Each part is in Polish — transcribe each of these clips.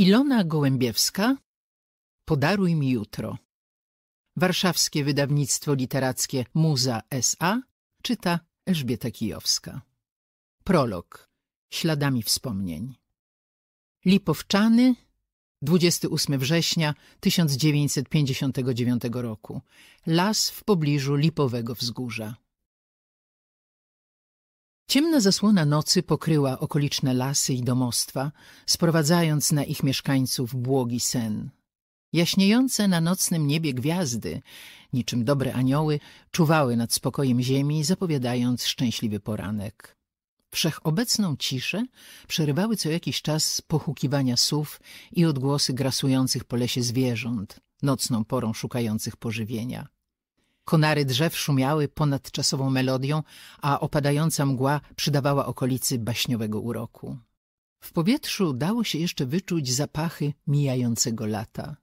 Ilona Gołębiewska Podaruj mi jutro Warszawskie Wydawnictwo Literackie Muza S.A. czyta Elżbieta Kijowska Prolog Śladami wspomnień Lipowczany 28 września 1959 roku Las w pobliżu Lipowego Wzgórza Ciemna zasłona nocy pokryła okoliczne lasy i domostwa, sprowadzając na ich mieszkańców błogi sen. Jaśniejące na nocnym niebie gwiazdy, niczym dobre anioły, czuwały nad spokojem ziemi, zapowiadając szczęśliwy poranek. Wszechobecną ciszę przerywały co jakiś czas pochukiwania sów i odgłosy grasujących po lesie zwierząt, nocną porą szukających pożywienia. Konary drzew szumiały ponadczasową melodią, a opadająca mgła przydawała okolicy baśniowego uroku. W powietrzu dało się jeszcze wyczuć zapachy mijającego lata.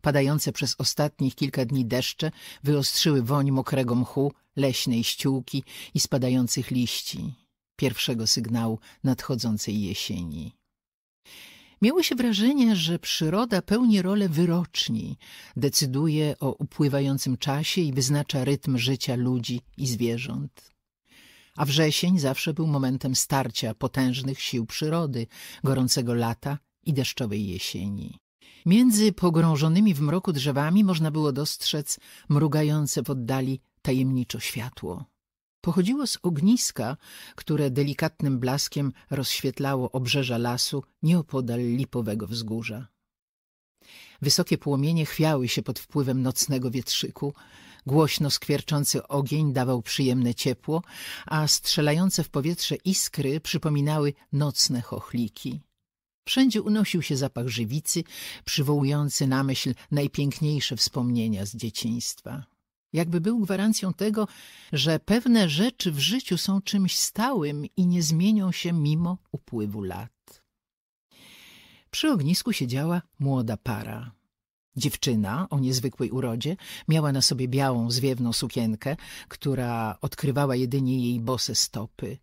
Padające przez ostatnich kilka dni deszcze wyostrzyły woń mokrego mchu, leśnej ściółki i spadających liści, pierwszego sygnału nadchodzącej jesieni. Miało się wrażenie, że przyroda pełni rolę wyroczni, decyduje o upływającym czasie i wyznacza rytm życia ludzi i zwierząt. A wrzesień zawsze był momentem starcia potężnych sił przyrody, gorącego lata i deszczowej jesieni. Między pogrążonymi w mroku drzewami można było dostrzec mrugające w oddali tajemniczo światło. Pochodziło z ogniska, które delikatnym blaskiem rozświetlało obrzeża lasu nieopodal lipowego wzgórza. Wysokie płomienie chwiały się pod wpływem nocnego wietrzyku, głośno skwierczący ogień dawał przyjemne ciepło, a strzelające w powietrze iskry przypominały nocne chochliki. Wszędzie unosił się zapach żywicy, przywołujący na myśl najpiękniejsze wspomnienia z dzieciństwa jakby był gwarancją tego, że pewne rzeczy w życiu są czymś stałym i nie zmienią się mimo upływu lat. Przy ognisku siedziała młoda para. Dziewczyna o niezwykłej urodzie miała na sobie białą, zwiewną sukienkę, która odkrywała jedynie jej bose stopy.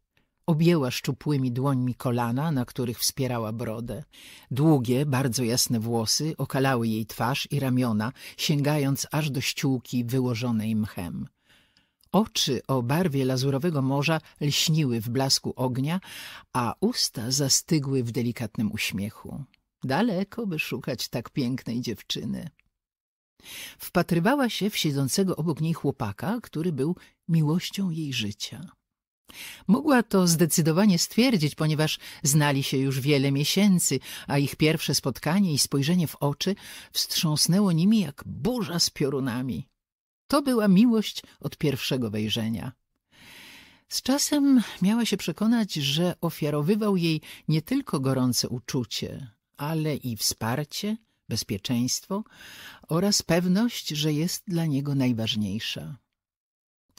Objęła szczupłymi dłońmi kolana, na których wspierała brodę. Długie, bardzo jasne włosy okalały jej twarz i ramiona, sięgając aż do ściółki wyłożonej mchem. Oczy o barwie lazurowego morza lśniły w blasku ognia, a usta zastygły w delikatnym uśmiechu. Daleko by szukać tak pięknej dziewczyny. Wpatrywała się w siedzącego obok niej chłopaka, który był miłością jej życia. Mogła to zdecydowanie stwierdzić, ponieważ znali się już wiele miesięcy, a ich pierwsze spotkanie i spojrzenie w oczy wstrząsnęło nimi jak burza z piorunami. To była miłość od pierwszego wejrzenia. Z czasem miała się przekonać, że ofiarowywał jej nie tylko gorące uczucie, ale i wsparcie, bezpieczeństwo oraz pewność, że jest dla niego najważniejsza.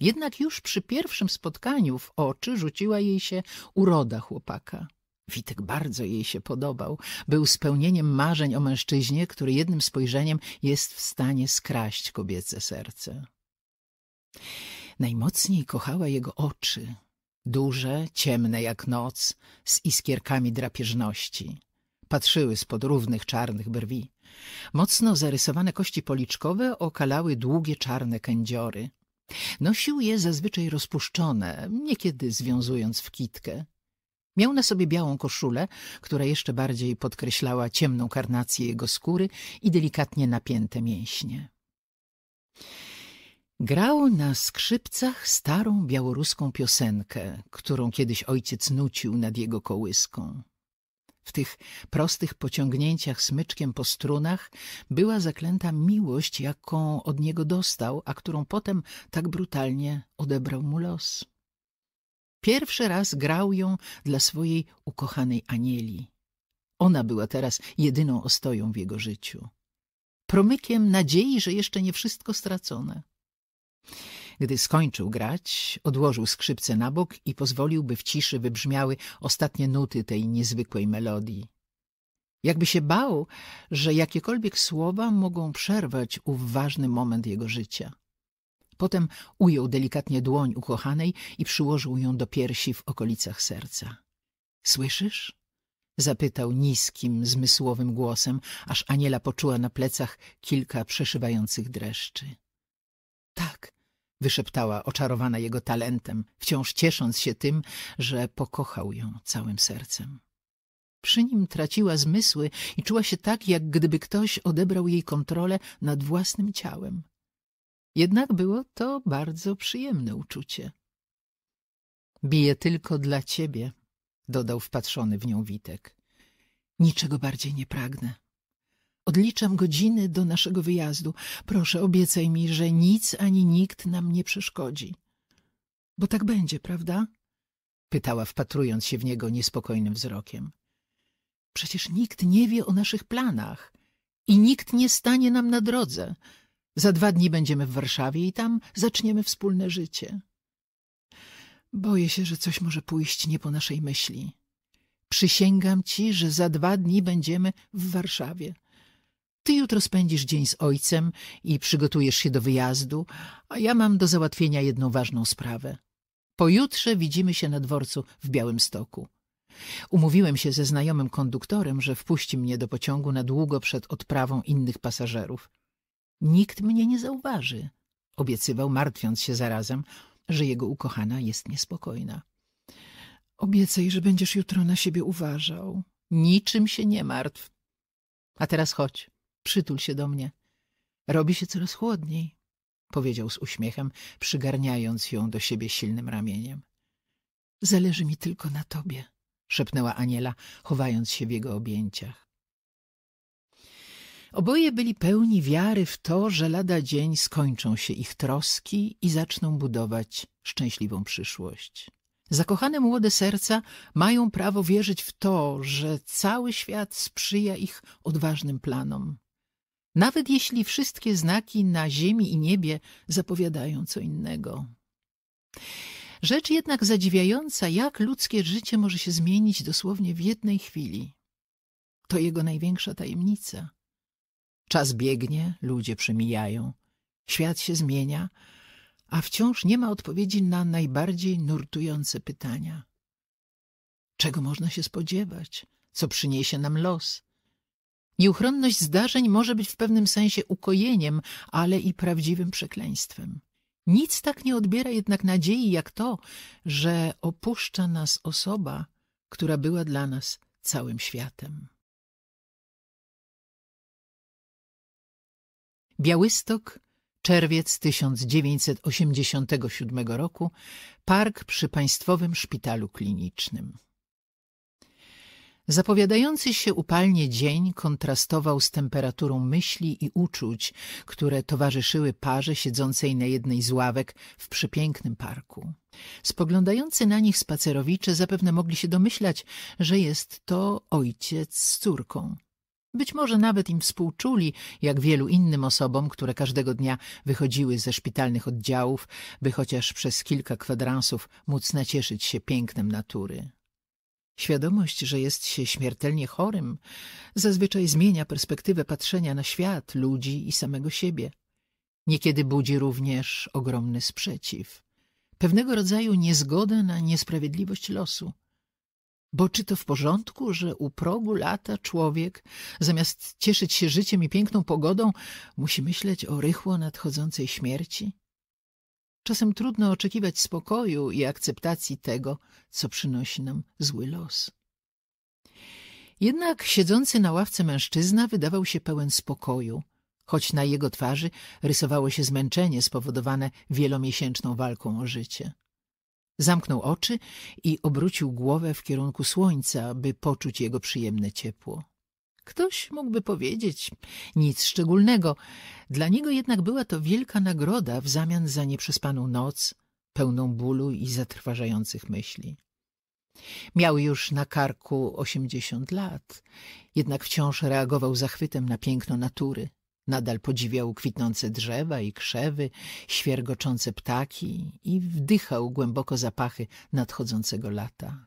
Jednak już przy pierwszym spotkaniu w oczy rzuciła jej się uroda chłopaka. Witek bardzo jej się podobał. Był spełnieniem marzeń o mężczyźnie, który jednym spojrzeniem jest w stanie skraść kobiece serce. Najmocniej kochała jego oczy, duże, ciemne jak noc, z iskierkami drapieżności. Patrzyły spod równych czarnych brwi. Mocno zarysowane kości policzkowe okalały długie czarne kędziory. Nosił je zazwyczaj rozpuszczone, niekiedy związując w kitkę. Miał na sobie białą koszulę, która jeszcze bardziej podkreślała ciemną karnację jego skóry i delikatnie napięte mięśnie. Grał na skrzypcach starą białoruską piosenkę, którą kiedyś ojciec nucił nad jego kołyską. W tych prostych pociągnięciach smyczkiem po strunach była zaklęta miłość, jaką od niego dostał, a którą potem tak brutalnie odebrał mu los. Pierwszy raz grał ją dla swojej ukochanej Anieli. Ona była teraz jedyną ostoją w jego życiu. Promykiem nadziei, że jeszcze nie wszystko stracone. Gdy skończył grać, odłożył skrzypce na bok i pozwolił, by w ciszy wybrzmiały ostatnie nuty tej niezwykłej melodii. Jakby się bał, że jakiekolwiek słowa mogą przerwać ów ważny moment jego życia. Potem ujął delikatnie dłoń ukochanej i przyłożył ją do piersi w okolicach serca. — Słyszysz? — zapytał niskim, zmysłowym głosem, aż Aniela poczuła na plecach kilka przeszywających dreszczy. — Tak wyszeptała, oczarowana jego talentem, wciąż ciesząc się tym, że pokochał ją całym sercem. Przy nim traciła zmysły i czuła się tak, jak gdyby ktoś odebrał jej kontrolę nad własnym ciałem. Jednak było to bardzo przyjemne uczucie. Bije tylko dla ciebie, dodał wpatrzony w nią Witek. Niczego bardziej nie pragnę. Odliczam godziny do naszego wyjazdu. Proszę, obiecaj mi, że nic ani nikt nam nie przeszkodzi. Bo tak będzie, prawda? Pytała, wpatrując się w niego niespokojnym wzrokiem. Przecież nikt nie wie o naszych planach i nikt nie stanie nam na drodze. Za dwa dni będziemy w Warszawie i tam zaczniemy wspólne życie. Boję się, że coś może pójść nie po naszej myśli. Przysięgam ci, że za dwa dni będziemy w Warszawie. Ty jutro spędzisz dzień z ojcem i przygotujesz się do wyjazdu, a ja mam do załatwienia jedną ważną sprawę. Pojutrze widzimy się na dworcu w Białym Stoku. Umówiłem się ze znajomym konduktorem, że wpuści mnie do pociągu na długo przed odprawą innych pasażerów. Nikt mnie nie zauważy, obiecywał, martwiąc się zarazem, że jego ukochana jest niespokojna. Obiecaj, że będziesz jutro na siebie uważał. Niczym się nie martw. A teraz chodź. Przytul się do mnie. Robi się coraz chłodniej, powiedział z uśmiechem, przygarniając ją do siebie silnym ramieniem. Zależy mi tylko na tobie, szepnęła Aniela, chowając się w jego objęciach. Oboje byli pełni wiary w to, że lada dzień skończą się ich troski i zaczną budować szczęśliwą przyszłość. Zakochane młode serca mają prawo wierzyć w to, że cały świat sprzyja ich odważnym planom, nawet jeśli wszystkie znaki na ziemi i niebie zapowiadają co innego. Rzecz jednak zadziwiająca, jak ludzkie życie może się zmienić dosłownie w jednej chwili. To jego największa tajemnica. Czas biegnie, ludzie przemijają, świat się zmienia, a wciąż nie ma odpowiedzi na najbardziej nurtujące pytania. Czego można się spodziewać? Co przyniesie nam los? Nieuchronność zdarzeń może być w pewnym sensie ukojeniem, ale i prawdziwym przekleństwem. Nic tak nie odbiera jednak nadziei jak to, że opuszcza nas osoba, która była dla nas całym światem. Białystok, czerwiec 1987 roku, park przy Państwowym Szpitalu Klinicznym. Zapowiadający się upalnie dzień kontrastował z temperaturą myśli i uczuć, które towarzyszyły parze siedzącej na jednej z ławek w przepięknym parku. Spoglądający na nich spacerowicze zapewne mogli się domyślać, że jest to ojciec z córką. Być może nawet im współczuli, jak wielu innym osobom, które każdego dnia wychodziły ze szpitalnych oddziałów, by chociaż przez kilka kwadransów móc nacieszyć się pięknem natury. Świadomość, że jest się śmiertelnie chorym, zazwyczaj zmienia perspektywę patrzenia na świat, ludzi i samego siebie. Niekiedy budzi również ogromny sprzeciw. Pewnego rodzaju niezgodę na niesprawiedliwość losu. Bo czy to w porządku, że u progu lata człowiek, zamiast cieszyć się życiem i piękną pogodą, musi myśleć o rychło nadchodzącej śmierci? Czasem trudno oczekiwać spokoju i akceptacji tego, co przynosi nam zły los. Jednak siedzący na ławce mężczyzna wydawał się pełen spokoju, choć na jego twarzy rysowało się zmęczenie spowodowane wielomiesięczną walką o życie. Zamknął oczy i obrócił głowę w kierunku słońca, by poczuć jego przyjemne ciepło. Ktoś mógłby powiedzieć nic szczególnego. Dla niego jednak była to wielka nagroda w zamian za nieprzespaną noc, pełną bólu i zatrważających myśli. Miał już na karku osiemdziesiąt lat, jednak wciąż reagował zachwytem na piękno natury. Nadal podziwiał kwitnące drzewa i krzewy, świergoczące ptaki i wdychał głęboko zapachy nadchodzącego lata.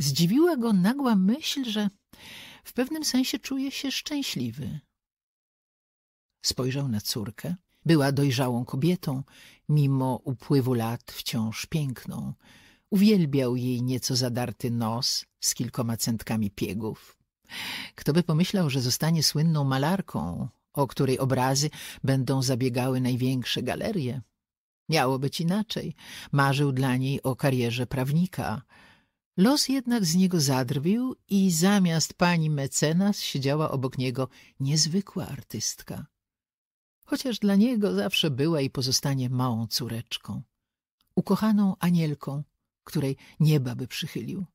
Zdziwiła go nagła myśl, że w pewnym sensie czuje się szczęśliwy. Spojrzał na córkę. Była dojrzałą kobietą, mimo upływu lat wciąż piękną. Uwielbiał jej nieco zadarty nos z kilkoma centkami piegów. Kto by pomyślał, że zostanie słynną malarką, o której obrazy będą zabiegały największe galerie? Miało być inaczej. Marzył dla niej o karierze prawnika – Los jednak z niego zadrwił i zamiast pani mecenas siedziała obok niego niezwykła artystka. Chociaż dla niego zawsze była i pozostanie małą córeczką, ukochaną anielką, której nieba by przychylił.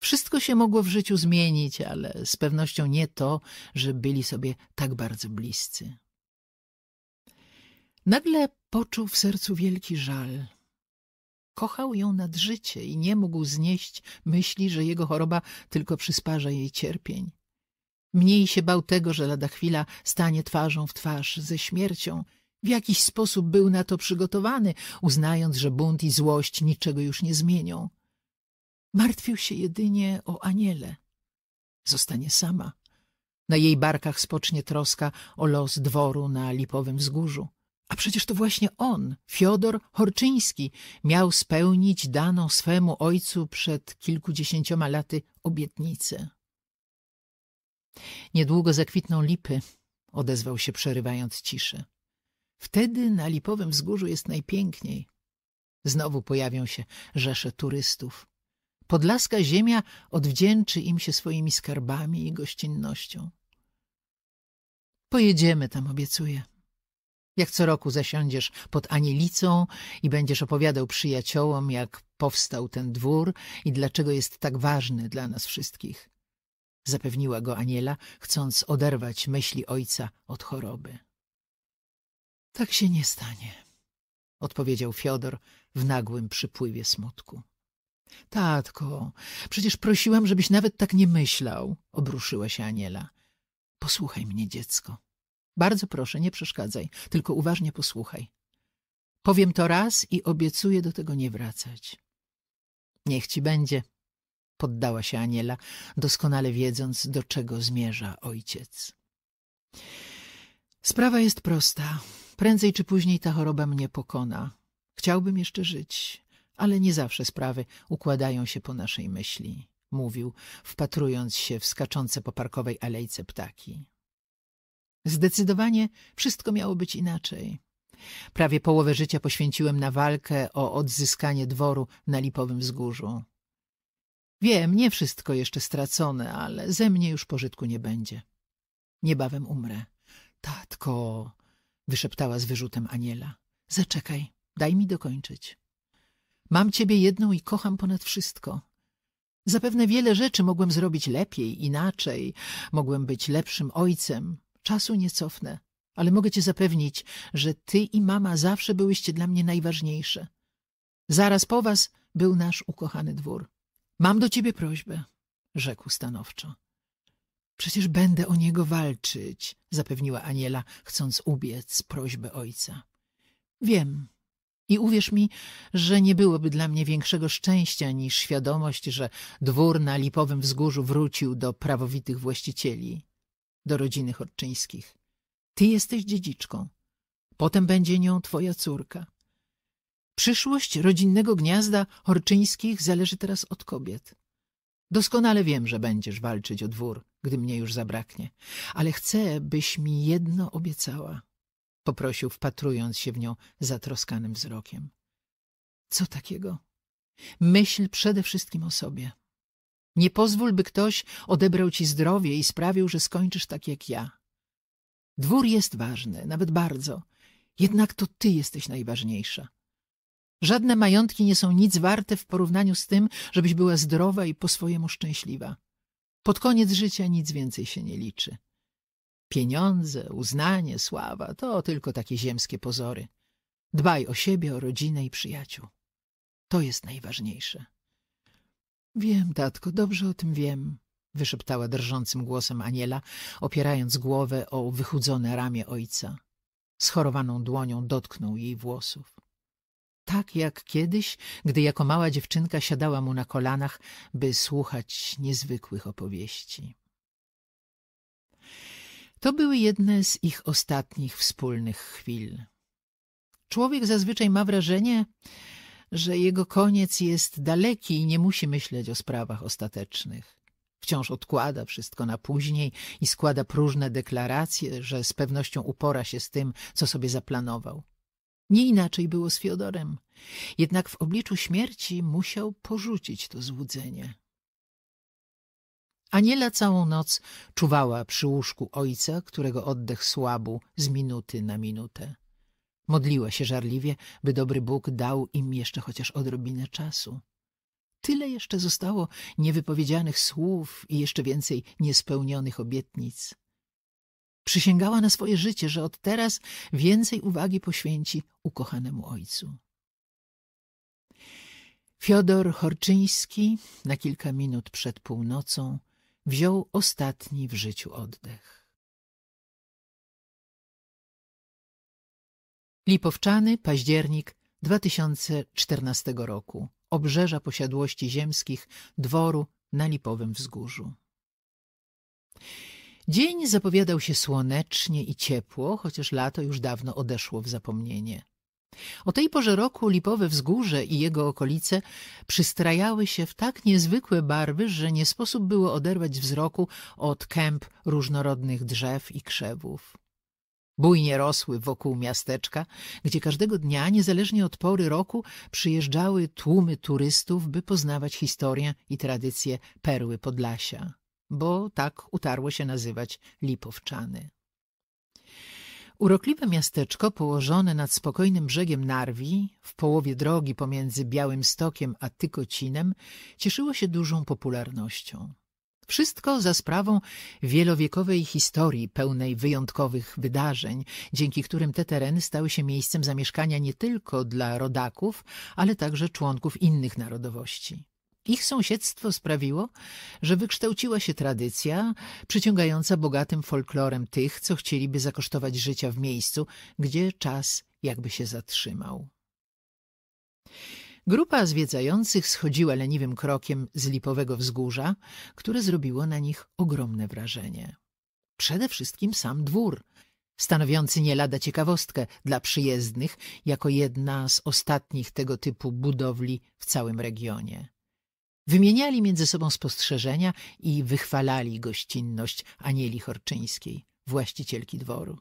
Wszystko się mogło w życiu zmienić, ale z pewnością nie to, że byli sobie tak bardzo bliscy. Nagle poczuł w sercu wielki żal – Kochał ją nad życie i nie mógł znieść myśli, że jego choroba tylko przysparza jej cierpień. Mniej się bał tego, że lada chwila stanie twarzą w twarz ze śmiercią. W jakiś sposób był na to przygotowany, uznając, że bunt i złość niczego już nie zmienią. Martwił się jedynie o Aniele. Zostanie sama. Na jej barkach spocznie troska o los dworu na lipowym wzgórzu. A przecież to właśnie on, Fiodor Horczyński, miał spełnić daną swemu ojcu przed kilkudziesięcioma laty obietnicę. Niedługo zakwitną lipy, odezwał się przerywając ciszę. Wtedy na lipowym wzgórzu jest najpiękniej. Znowu pojawią się rzesze turystów. Podlaska ziemia odwdzięczy im się swoimi skarbami i gościnnością. Pojedziemy tam, obiecuję. Jak co roku zasiądziesz pod anielicą i będziesz opowiadał przyjaciołom, jak powstał ten dwór i dlaczego jest tak ważny dla nas wszystkich. Zapewniła go Aniela, chcąc oderwać myśli ojca od choroby. Tak się nie stanie, odpowiedział Fiodor w nagłym przypływie smutku. Tatko, przecież prosiłam, żebyś nawet tak nie myślał, obruszyła się Aniela. Posłuchaj mnie, dziecko. Bardzo proszę, nie przeszkadzaj, tylko uważnie posłuchaj. Powiem to raz i obiecuję do tego nie wracać. Niech ci będzie, poddała się Aniela, doskonale wiedząc, do czego zmierza ojciec. Sprawa jest prosta. Prędzej czy później ta choroba mnie pokona. Chciałbym jeszcze żyć, ale nie zawsze sprawy układają się po naszej myśli, mówił, wpatrując się w skaczące po parkowej alejce ptaki. Zdecydowanie wszystko miało być inaczej. Prawie połowę życia poświęciłem na walkę o odzyskanie dworu na Lipowym Wzgórzu. Wiem, nie wszystko jeszcze stracone, ale ze mnie już pożytku nie będzie. Niebawem umrę. Tatko, wyszeptała z wyrzutem Aniela. Zaczekaj, daj mi dokończyć. Mam ciebie jedną i kocham ponad wszystko. Zapewne wiele rzeczy mogłem zrobić lepiej, inaczej. Mogłem być lepszym ojcem, Czasu nie cofnę, ale mogę cię zapewnić, że ty i mama zawsze byłyście dla mnie najważniejsze. Zaraz po was był nasz ukochany dwór. Mam do ciebie prośbę, rzekł stanowczo. Przecież będę o niego walczyć, zapewniła Aniela, chcąc ubiec prośbę ojca. Wiem. I uwierz mi, że nie byłoby dla mnie większego szczęścia niż świadomość, że dwór na Lipowym Wzgórzu wrócił do prawowitych właścicieli do rodziny Chodczyńskich. Ty jesteś dziedziczką. Potem będzie nią twoja córka. Przyszłość rodzinnego gniazda Horczyńskich zależy teraz od kobiet. Doskonale wiem, że będziesz walczyć o dwór, gdy mnie już zabraknie, ale chcę, byś mi jedno obiecała — poprosił, wpatrując się w nią zatroskanym wzrokiem. — Co takiego? Myśl przede wszystkim o sobie. Nie pozwól, by ktoś odebrał ci zdrowie i sprawił, że skończysz tak jak ja. Dwór jest ważny, nawet bardzo. Jednak to ty jesteś najważniejsza. Żadne majątki nie są nic warte w porównaniu z tym, żebyś była zdrowa i po swojemu szczęśliwa. Pod koniec życia nic więcej się nie liczy. Pieniądze, uznanie, sława to tylko takie ziemskie pozory. Dbaj o siebie, o rodzinę i przyjaciół. To jest najważniejsze. Wiem, tatko, dobrze o tym wiem, wyszeptała drżącym głosem Aniela, opierając głowę o wychudzone ramię ojca. Schorowaną dłonią dotknął jej włosów. Tak jak kiedyś, gdy jako mała dziewczynka siadała mu na kolanach, by słuchać niezwykłych opowieści. To były jedne z ich ostatnich wspólnych chwil. Człowiek zazwyczaj ma wrażenie, że jego koniec jest daleki i nie musi myśleć o sprawach ostatecznych. Wciąż odkłada wszystko na później i składa próżne deklaracje, że z pewnością upora się z tym, co sobie zaplanował. Nie inaczej było z Fiodorem. Jednak w obliczu śmierci musiał porzucić to złudzenie. Aniela całą noc czuwała przy łóżku ojca, którego oddech słabł z minuty na minutę. Modliła się żarliwie, by dobry Bóg dał im jeszcze chociaż odrobinę czasu. Tyle jeszcze zostało niewypowiedzianych słów i jeszcze więcej niespełnionych obietnic. Przysięgała na swoje życie, że od teraz więcej uwagi poświęci ukochanemu ojcu. Fiodor Horczyński na kilka minut przed północą wziął ostatni w życiu oddech. Lipowczany, październik 2014 roku. Obrzeża posiadłości ziemskich dworu na Lipowym Wzgórzu. Dzień zapowiadał się słonecznie i ciepło, chociaż lato już dawno odeszło w zapomnienie. O tej porze roku Lipowe Wzgórze i jego okolice przystrajały się w tak niezwykłe barwy, że nie sposób było oderwać wzroku od kęp różnorodnych drzew i krzewów. Bujnie rosły wokół miasteczka, gdzie każdego dnia, niezależnie od pory roku, przyjeżdżały tłumy turystów, by poznawać historię i tradycje perły Podlasia, bo tak utarło się nazywać Lipowczany. Urokliwe miasteczko położone nad spokojnym brzegiem Narwi, w połowie drogi pomiędzy Białym Stokiem a Tykocinem, cieszyło się dużą popularnością. Wszystko za sprawą wielowiekowej historii pełnej wyjątkowych wydarzeń, dzięki którym te tereny stały się miejscem zamieszkania nie tylko dla rodaków, ale także członków innych narodowości. Ich sąsiedztwo sprawiło, że wykształciła się tradycja przyciągająca bogatym folklorem tych, co chcieliby zakosztować życia w miejscu, gdzie czas jakby się zatrzymał. Grupa zwiedzających schodziła leniwym krokiem z lipowego wzgórza, które zrobiło na nich ogromne wrażenie. Przede wszystkim sam dwór, stanowiący nie lada ciekawostkę dla przyjezdnych jako jedna z ostatnich tego typu budowli w całym regionie. Wymieniali między sobą spostrzeżenia i wychwalali gościnność Anieli Horczyńskiej, właścicielki dworu.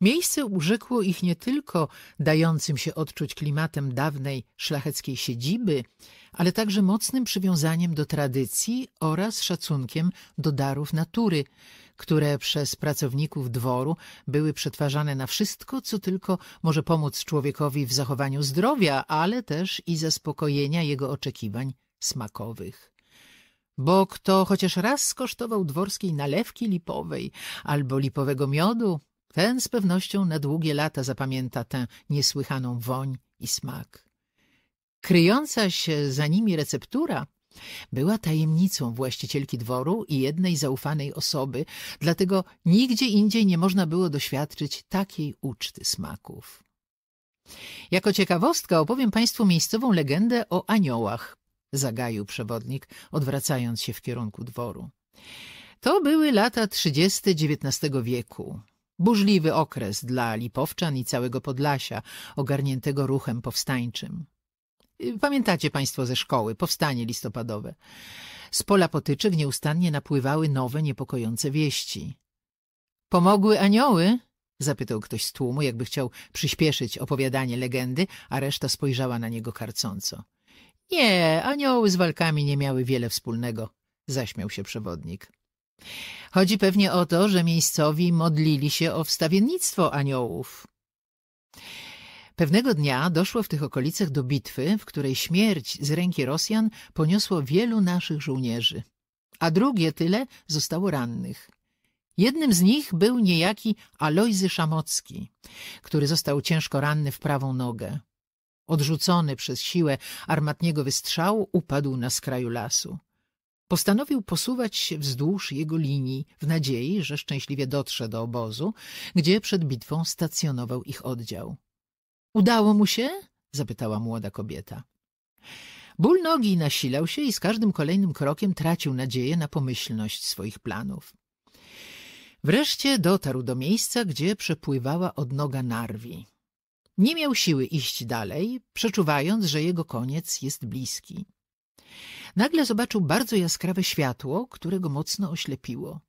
Miejsce urzekło ich nie tylko dającym się odczuć klimatem dawnej szlacheckiej siedziby, ale także mocnym przywiązaniem do tradycji oraz szacunkiem do darów natury, które przez pracowników dworu były przetwarzane na wszystko, co tylko może pomóc człowiekowi w zachowaniu zdrowia, ale też i zaspokojenia jego oczekiwań smakowych bo kto chociaż raz skosztował dworskiej nalewki lipowej albo lipowego miodu, ten z pewnością na długie lata zapamięta tę niesłychaną woń i smak. Kryjąca się za nimi receptura była tajemnicą właścicielki dworu i jednej zaufanej osoby, dlatego nigdzie indziej nie można było doświadczyć takiej uczty smaków. Jako ciekawostka opowiem Państwu miejscową legendę o aniołach, zagaił przewodnik, odwracając się w kierunku dworu. To były lata 30. XIX wieku. Burzliwy okres dla Lipowczan i całego Podlasia, ogarniętego ruchem powstańczym. Y, pamiętacie państwo ze szkoły, powstanie listopadowe. Z pola potyczek nieustannie napływały nowe, niepokojące wieści. — Pomogły anioły? — zapytał ktoś z tłumu, jakby chciał przyspieszyć opowiadanie legendy, a reszta spojrzała na niego karcąco. — Nie, anioły z walkami nie miały wiele wspólnego — zaśmiał się przewodnik. Chodzi pewnie o to, że miejscowi modlili się o wstawiennictwo aniołów. Pewnego dnia doszło w tych okolicach do bitwy, w której śmierć z ręki Rosjan poniosło wielu naszych żołnierzy, a drugie tyle zostało rannych. Jednym z nich był niejaki Alojzy Szamocki, który został ciężko ranny w prawą nogę. Odrzucony przez siłę armatniego wystrzału upadł na skraju lasu. Postanowił posuwać się wzdłuż jego linii w nadziei, że szczęśliwie dotrze do obozu, gdzie przed bitwą stacjonował ich oddział. – Udało mu się? – zapytała młoda kobieta. Ból nogi nasilał się i z każdym kolejnym krokiem tracił nadzieję na pomyślność swoich planów. Wreszcie dotarł do miejsca, gdzie przepływała odnoga Narwi. Nie miał siły iść dalej, przeczuwając, że jego koniec jest bliski. Nagle zobaczył bardzo jaskrawe światło, które go mocno oślepiło.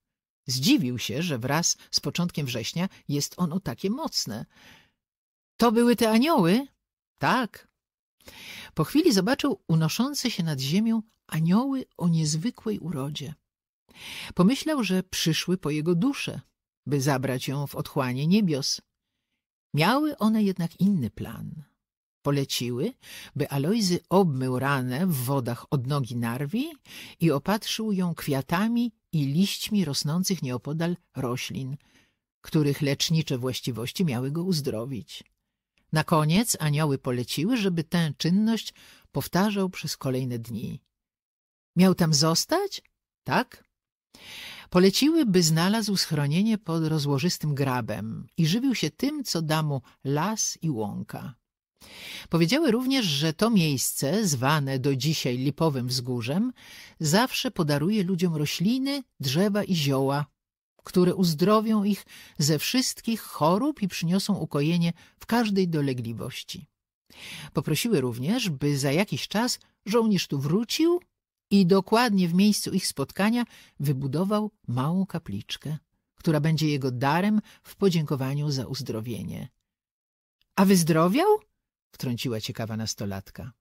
Zdziwił się, że wraz z początkiem września jest ono takie mocne. To były te anioły? Tak. Po chwili zobaczył unoszące się nad ziemią anioły o niezwykłej urodzie. Pomyślał, że przyszły po jego duszę, by zabrać ją w otchłanie niebios. Miały one jednak inny plan poleciły, by Alojzy obmył ranę w wodach odnogi Narwi i opatrzył ją kwiatami i liśćmi rosnących nieopodal roślin, których lecznicze właściwości miały go uzdrowić. Na koniec anioły poleciły, żeby tę czynność powtarzał przez kolejne dni. Miał tam zostać? Tak. Poleciły, by znalazł schronienie pod rozłożystym grabem i żywił się tym, co da mu las i łąka. Powiedziały również, że to miejsce, zwane do dzisiaj Lipowym Wzgórzem, zawsze podaruje ludziom rośliny, drzewa i zioła, które uzdrowią ich ze wszystkich chorób i przyniosą ukojenie w każdej dolegliwości. Poprosiły również, by za jakiś czas żołnierz tu wrócił i dokładnie w miejscu ich spotkania wybudował małą kapliczkę, która będzie jego darem w podziękowaniu za uzdrowienie. A wyzdrowiał? wtrąciła ciekawa nastolatka.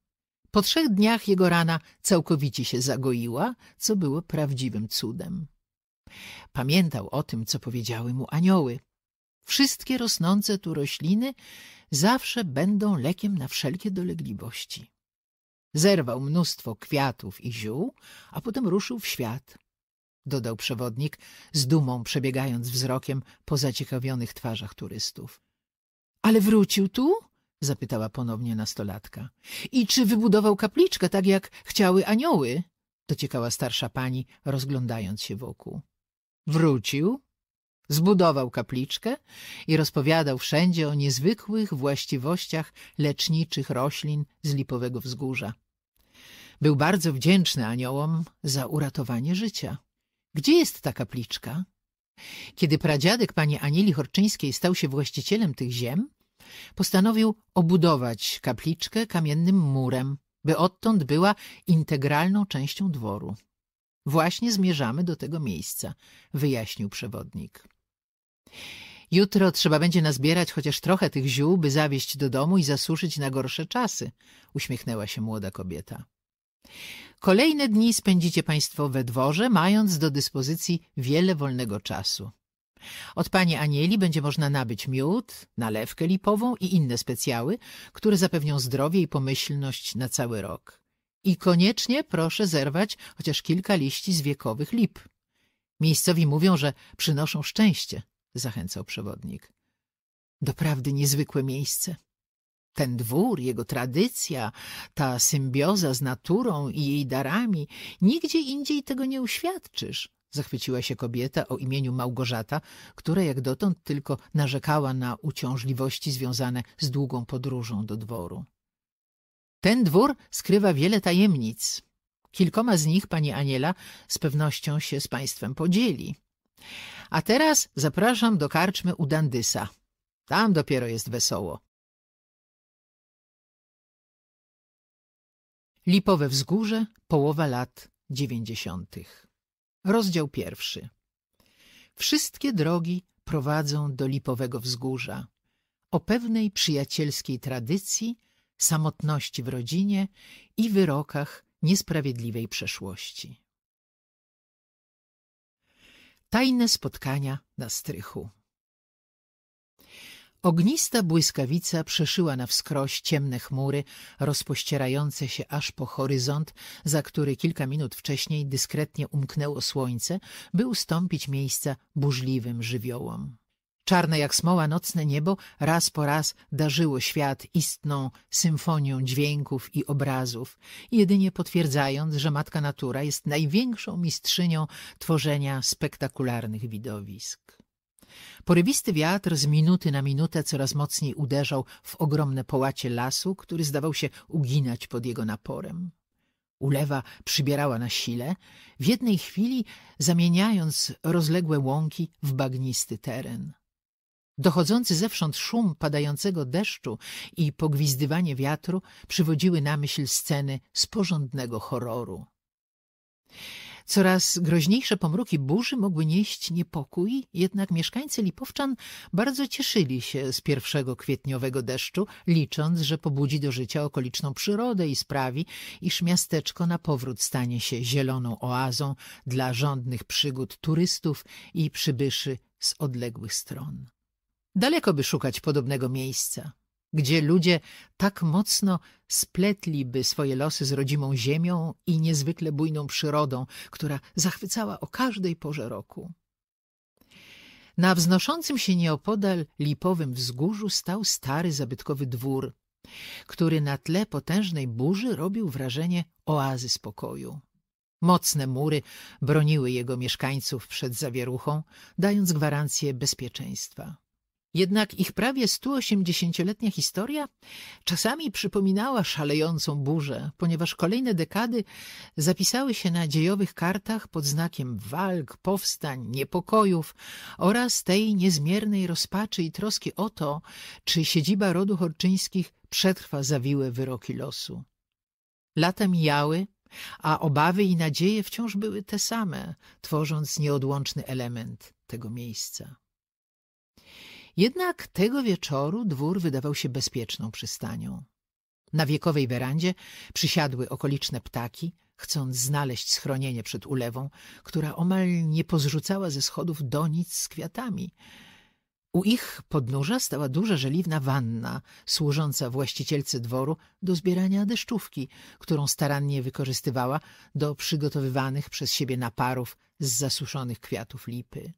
Po trzech dniach jego rana całkowicie się zagoiła, co było prawdziwym cudem. Pamiętał o tym, co powiedziały mu anioły. Wszystkie rosnące tu rośliny zawsze będą lekiem na wszelkie dolegliwości. Zerwał mnóstwo kwiatów i ziół, a potem ruszył w świat. Dodał przewodnik, z dumą przebiegając wzrokiem po zaciekawionych twarzach turystów. Ale wrócił tu? zapytała ponownie nastolatka. I czy wybudował kapliczkę tak, jak chciały anioły? dociekała starsza pani, rozglądając się wokół. Wrócił, zbudował kapliczkę i rozpowiadał wszędzie o niezwykłych właściwościach leczniczych roślin z lipowego wzgórza. Był bardzo wdzięczny aniołom za uratowanie życia. Gdzie jest ta kapliczka? Kiedy pradziadek pani Anieli Horczyńskiej stał się właścicielem tych ziem, postanowił obudować kapliczkę kamiennym murem, by odtąd była integralną częścią dworu. Właśnie zmierzamy do tego miejsca, wyjaśnił przewodnik. Jutro trzeba będzie nazbierać chociaż trochę tych ziół, by zawieźć do domu i zasuszyć na gorsze czasy, uśmiechnęła się młoda kobieta. Kolejne dni spędzicie państwo we dworze, mając do dyspozycji wiele wolnego czasu. Od pani Anieli będzie można nabyć miód, nalewkę lipową i inne specjały, które zapewnią zdrowie i pomyślność na cały rok. I koniecznie proszę zerwać chociaż kilka liści z wiekowych lip. Miejscowi mówią, że przynoszą szczęście, zachęcał przewodnik. Doprawdy niezwykłe miejsce. Ten dwór, jego tradycja, ta symbioza z naturą i jej darami, nigdzie indziej tego nie uświadczysz. Zachwyciła się kobieta o imieniu Małgorzata, która jak dotąd tylko narzekała na uciążliwości związane z długą podróżą do dworu. Ten dwór skrywa wiele tajemnic. Kilkoma z nich pani Aniela z pewnością się z państwem podzieli. A teraz zapraszam do karczmy u Dandysa. Tam dopiero jest wesoło. Lipowe wzgórze, połowa lat dziewięćdziesiątych. Rozdział pierwszy. Wszystkie drogi prowadzą do Lipowego Wzgórza. O pewnej przyjacielskiej tradycji, samotności w rodzinie i wyrokach niesprawiedliwej przeszłości. Tajne spotkania na strychu. Ognista błyskawica przeszyła na wskroś ciemne chmury, rozpościerające się aż po horyzont, za który kilka minut wcześniej dyskretnie umknęło słońce, by ustąpić miejsca burzliwym żywiołom. Czarne jak smoła nocne niebo raz po raz darzyło świat istną symfonią dźwięków i obrazów, jedynie potwierdzając, że matka natura jest największą mistrzynią tworzenia spektakularnych widowisk. Porywisty wiatr z minuty na minutę coraz mocniej uderzał w ogromne połacie lasu, który zdawał się uginać pod jego naporem. Ulewa przybierała na sile, w jednej chwili zamieniając rozległe łąki w bagnisty teren. Dochodzący zewsząd szum padającego deszczu i pogwizdywanie wiatru przywodziły na myśl sceny z porządnego horroru. Coraz groźniejsze pomruki burzy mogły nieść niepokój, jednak mieszkańcy Lipowczan bardzo cieszyli się z pierwszego kwietniowego deszczu, licząc, że pobudzi do życia okoliczną przyrodę i sprawi, iż miasteczko na powrót stanie się zieloną oazą dla żądnych przygód turystów i przybyszy z odległych stron. Daleko by szukać podobnego miejsca gdzie ludzie tak mocno spletliby swoje losy z rodzimą ziemią i niezwykle bujną przyrodą, która zachwycała o każdej porze roku. Na wznoszącym się nieopodal lipowym wzgórzu stał stary zabytkowy dwór, który na tle potężnej burzy robił wrażenie oazy spokoju. Mocne mury broniły jego mieszkańców przed zawieruchą, dając gwarancję bezpieczeństwa. Jednak ich prawie 180-letnia historia czasami przypominała szalejącą burzę, ponieważ kolejne dekady zapisały się na dziejowych kartach pod znakiem walk, powstań, niepokojów oraz tej niezmiernej rozpaczy i troski o to, czy siedziba rodu Horczyńskich przetrwa zawiłe wyroki losu. Lata mijały, a obawy i nadzieje wciąż były te same, tworząc nieodłączny element tego miejsca. Jednak tego wieczoru dwór wydawał się bezpieczną przystanią. Na wiekowej werandzie przysiadły okoliczne ptaki, chcąc znaleźć schronienie przed ulewą, która omal nie pozrzucała ze schodów donic z kwiatami. U ich podnóża stała duża żeliwna wanna, służąca właścicielce dworu do zbierania deszczówki, którą starannie wykorzystywała do przygotowywanych przez siebie naparów z zasuszonych kwiatów lipy.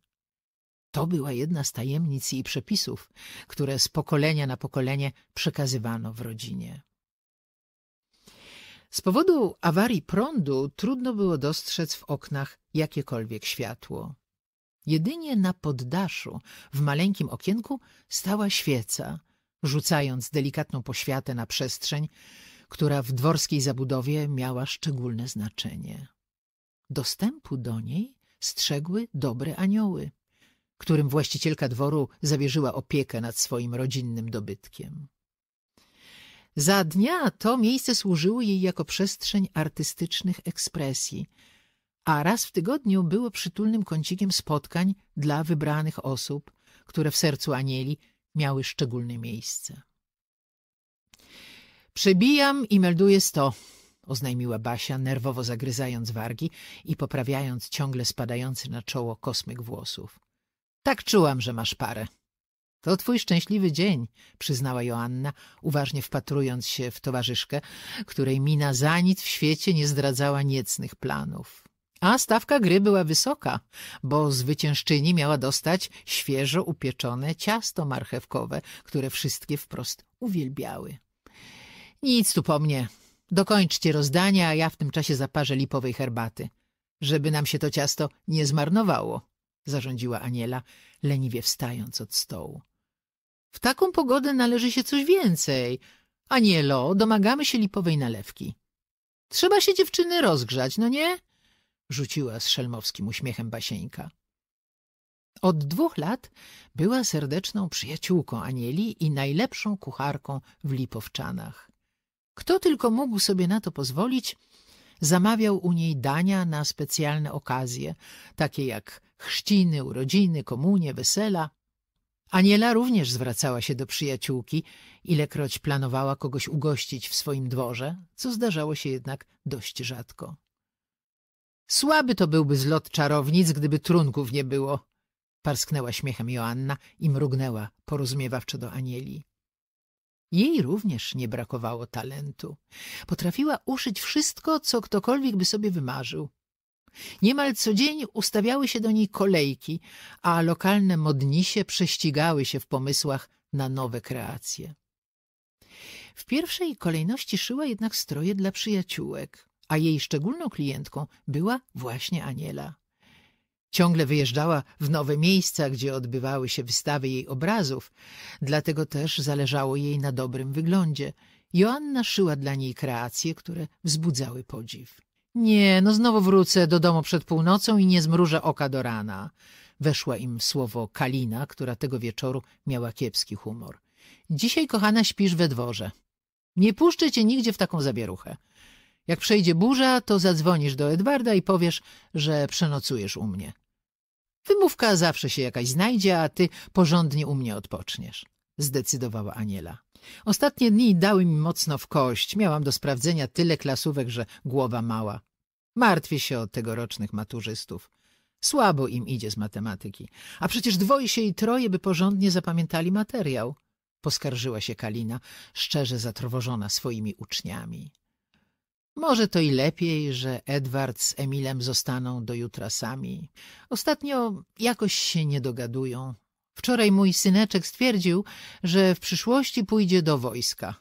To była jedna z tajemnic i przepisów, które z pokolenia na pokolenie przekazywano w rodzinie. Z powodu awarii prądu trudno było dostrzec w oknach jakiekolwiek światło. Jedynie na poddaszu, w maleńkim okienku, stała świeca, rzucając delikatną poświatę na przestrzeń, która w dworskiej zabudowie miała szczególne znaczenie. Dostępu do niej strzegły dobre anioły, którym właścicielka dworu zawierzyła opiekę nad swoim rodzinnym dobytkiem. Za dnia to miejsce służyło jej jako przestrzeń artystycznych ekspresji, a raz w tygodniu było przytulnym kącikiem spotkań dla wybranych osób, które w sercu Anieli miały szczególne miejsce. Przebijam i melduję sto, oznajmiła Basia, nerwowo zagryzając wargi i poprawiając ciągle spadający na czoło kosmyk włosów. Tak czułam, że masz parę. To twój szczęśliwy dzień, przyznała Joanna, uważnie wpatrując się w towarzyszkę, której mina za nic w świecie nie zdradzała niecnych planów. A stawka gry była wysoka, bo zwyciężczyni miała dostać świeżo upieczone ciasto marchewkowe, które wszystkie wprost uwielbiały. Nic tu po mnie. Dokończcie rozdania, a ja w tym czasie zaparzę lipowej herbaty, żeby nam się to ciasto nie zmarnowało zarządziła Aniela, leniwie wstając od stołu. W taką pogodę należy się coś więcej. Anielo, domagamy się lipowej nalewki. Trzeba się dziewczyny rozgrzać, no nie? Rzuciła z szelmowskim uśmiechem Basieńka. Od dwóch lat była serdeczną przyjaciółką Anieli i najlepszą kucharką w Lipowczanach. Kto tylko mógł sobie na to pozwolić, zamawiał u niej dania na specjalne okazje, takie jak chrzciny, urodziny, komunie, wesela. Aniela również zwracała się do przyjaciółki, ilekroć planowała kogoś ugościć w swoim dworze, co zdarzało się jednak dość rzadko. Słaby to byłby zlot czarownic, gdyby trunków nie było, parsknęła śmiechem Joanna i mrugnęła porozumiewawczo do Anieli. Jej również nie brakowało talentu. Potrafiła uszyć wszystko, co ktokolwiek by sobie wymarzył. Niemal co dzień ustawiały się do niej kolejki, a lokalne modnisie prześcigały się w pomysłach na nowe kreacje. W pierwszej kolejności szyła jednak stroje dla przyjaciółek, a jej szczególną klientką była właśnie Aniela. Ciągle wyjeżdżała w nowe miejsca, gdzie odbywały się wystawy jej obrazów, dlatego też zależało jej na dobrym wyglądzie. Joanna szyła dla niej kreacje, które wzbudzały podziw. Nie, no znowu wrócę do domu przed północą i nie zmrużę oka do rana. Weszła im w słowo Kalina, która tego wieczoru miała kiepski humor. Dzisiaj, kochana, śpisz we dworze. Nie puszczę cię nigdzie w taką zabieruchę. Jak przejdzie burza, to zadzwonisz do Edwarda i powiesz, że przenocujesz u mnie. Wymówka zawsze się jakaś znajdzie, a ty porządnie u mnie odpoczniesz zdecydowała Aniela. Ostatnie dni dały mi mocno w kość. Miałam do sprawdzenia tyle klasówek, że głowa mała. Martwię się o tegorocznych maturzystów. Słabo im idzie z matematyki. A przecież dwoje się i troje by porządnie zapamiętali materiał. Poskarżyła się Kalina, szczerze zatrwożona swoimi uczniami. Może to i lepiej, że Edward z Emilem zostaną do jutra sami. Ostatnio jakoś się nie dogadują, Wczoraj mój syneczek stwierdził, że w przyszłości pójdzie do wojska.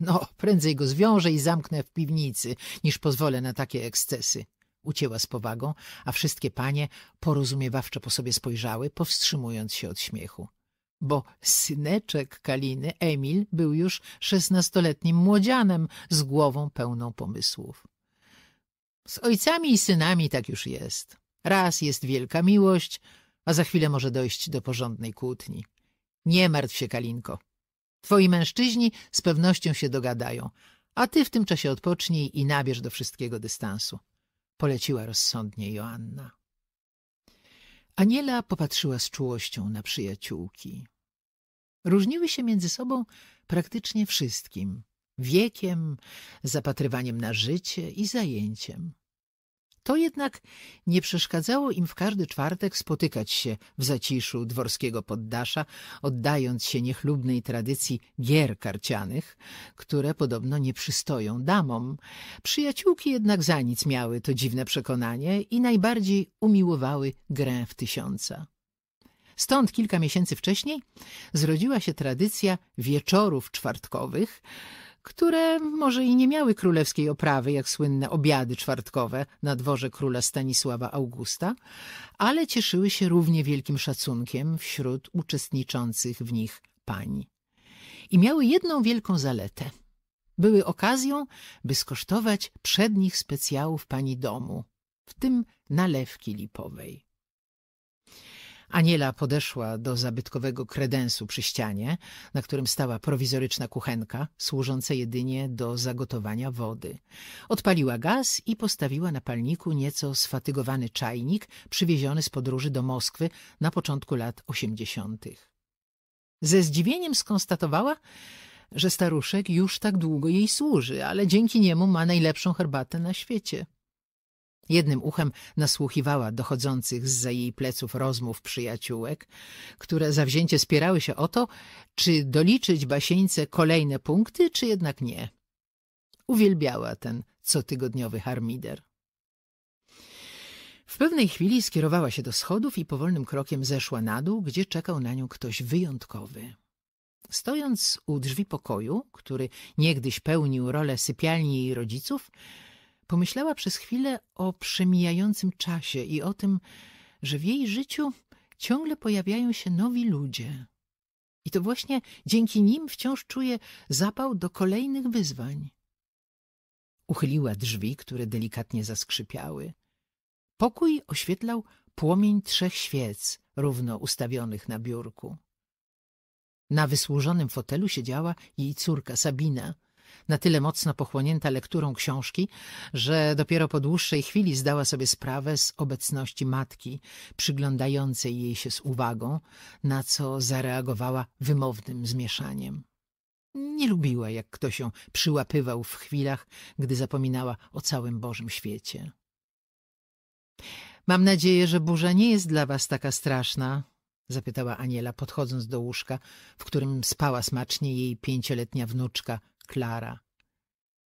No, prędzej go zwiążę i zamknę w piwnicy, niż pozwolę na takie ekscesy. Ucięła z powagą, a wszystkie panie porozumiewawczo po sobie spojrzały, powstrzymując się od śmiechu. Bo syneczek Kaliny, Emil, był już szesnastoletnim młodzianem z głową pełną pomysłów. Z ojcami i synami tak już jest. Raz jest wielka miłość, a za chwilę może dojść do porządnej kłótni. Nie martw się, Kalinko. Twoi mężczyźni z pewnością się dogadają, a ty w tym czasie odpocznij i nabierz do wszystkiego dystansu. Poleciła rozsądnie Joanna. Aniela popatrzyła z czułością na przyjaciółki. Różniły się między sobą praktycznie wszystkim. Wiekiem, zapatrywaniem na życie i zajęciem. To jednak nie przeszkadzało im w każdy czwartek spotykać się w zaciszu dworskiego poddasza, oddając się niechlubnej tradycji gier karcianych, które podobno nie przystoją damom. Przyjaciółki jednak za nic miały to dziwne przekonanie i najbardziej umiłowały grę w tysiąca. Stąd kilka miesięcy wcześniej zrodziła się tradycja wieczorów czwartkowych – które może i nie miały królewskiej oprawy, jak słynne obiady czwartkowe na dworze króla Stanisława Augusta, ale cieszyły się równie wielkim szacunkiem wśród uczestniczących w nich pań. I miały jedną wielką zaletę. Były okazją, by skosztować przednich specjałów pani domu, w tym nalewki lipowej. Aniela podeszła do zabytkowego kredensu przy ścianie, na którym stała prowizoryczna kuchenka, służąca jedynie do zagotowania wody. Odpaliła gaz i postawiła na palniku nieco sfatygowany czajnik przywieziony z podróży do Moskwy na początku lat osiemdziesiątych. Ze zdziwieniem skonstatowała, że staruszek już tak długo jej służy, ale dzięki niemu ma najlepszą herbatę na świecie. Jednym uchem nasłuchiwała dochodzących z za jej pleców rozmów przyjaciółek, które zawzięcie spierały się o to, czy doliczyć basieńce kolejne punkty, czy jednak nie. Uwielbiała ten cotygodniowy harmider. W pewnej chwili skierowała się do schodów i powolnym krokiem zeszła na dół, gdzie czekał na nią ktoś wyjątkowy. Stojąc u drzwi pokoju, który niegdyś pełnił rolę sypialni jej rodziców, Pomyślała przez chwilę o przemijającym czasie i o tym, że w jej życiu ciągle pojawiają się nowi ludzie. I to właśnie dzięki nim wciąż czuje zapał do kolejnych wyzwań. Uchyliła drzwi, które delikatnie zaskrzypiały. Pokój oświetlał płomień trzech świec równo ustawionych na biurku. Na wysłużonym fotelu siedziała jej córka Sabina – na tyle mocno pochłonięta lekturą książki, że dopiero po dłuższej chwili zdała sobie sprawę z obecności matki, przyglądającej jej się z uwagą, na co zareagowała wymownym zmieszaniem. Nie lubiła, jak ktoś ją przyłapywał w chwilach, gdy zapominała o całym Bożym świecie. Mam nadzieję, że burza nie jest dla was taka straszna, zapytała Aniela, podchodząc do łóżka, w którym spała smacznie jej pięcioletnia wnuczka Klara.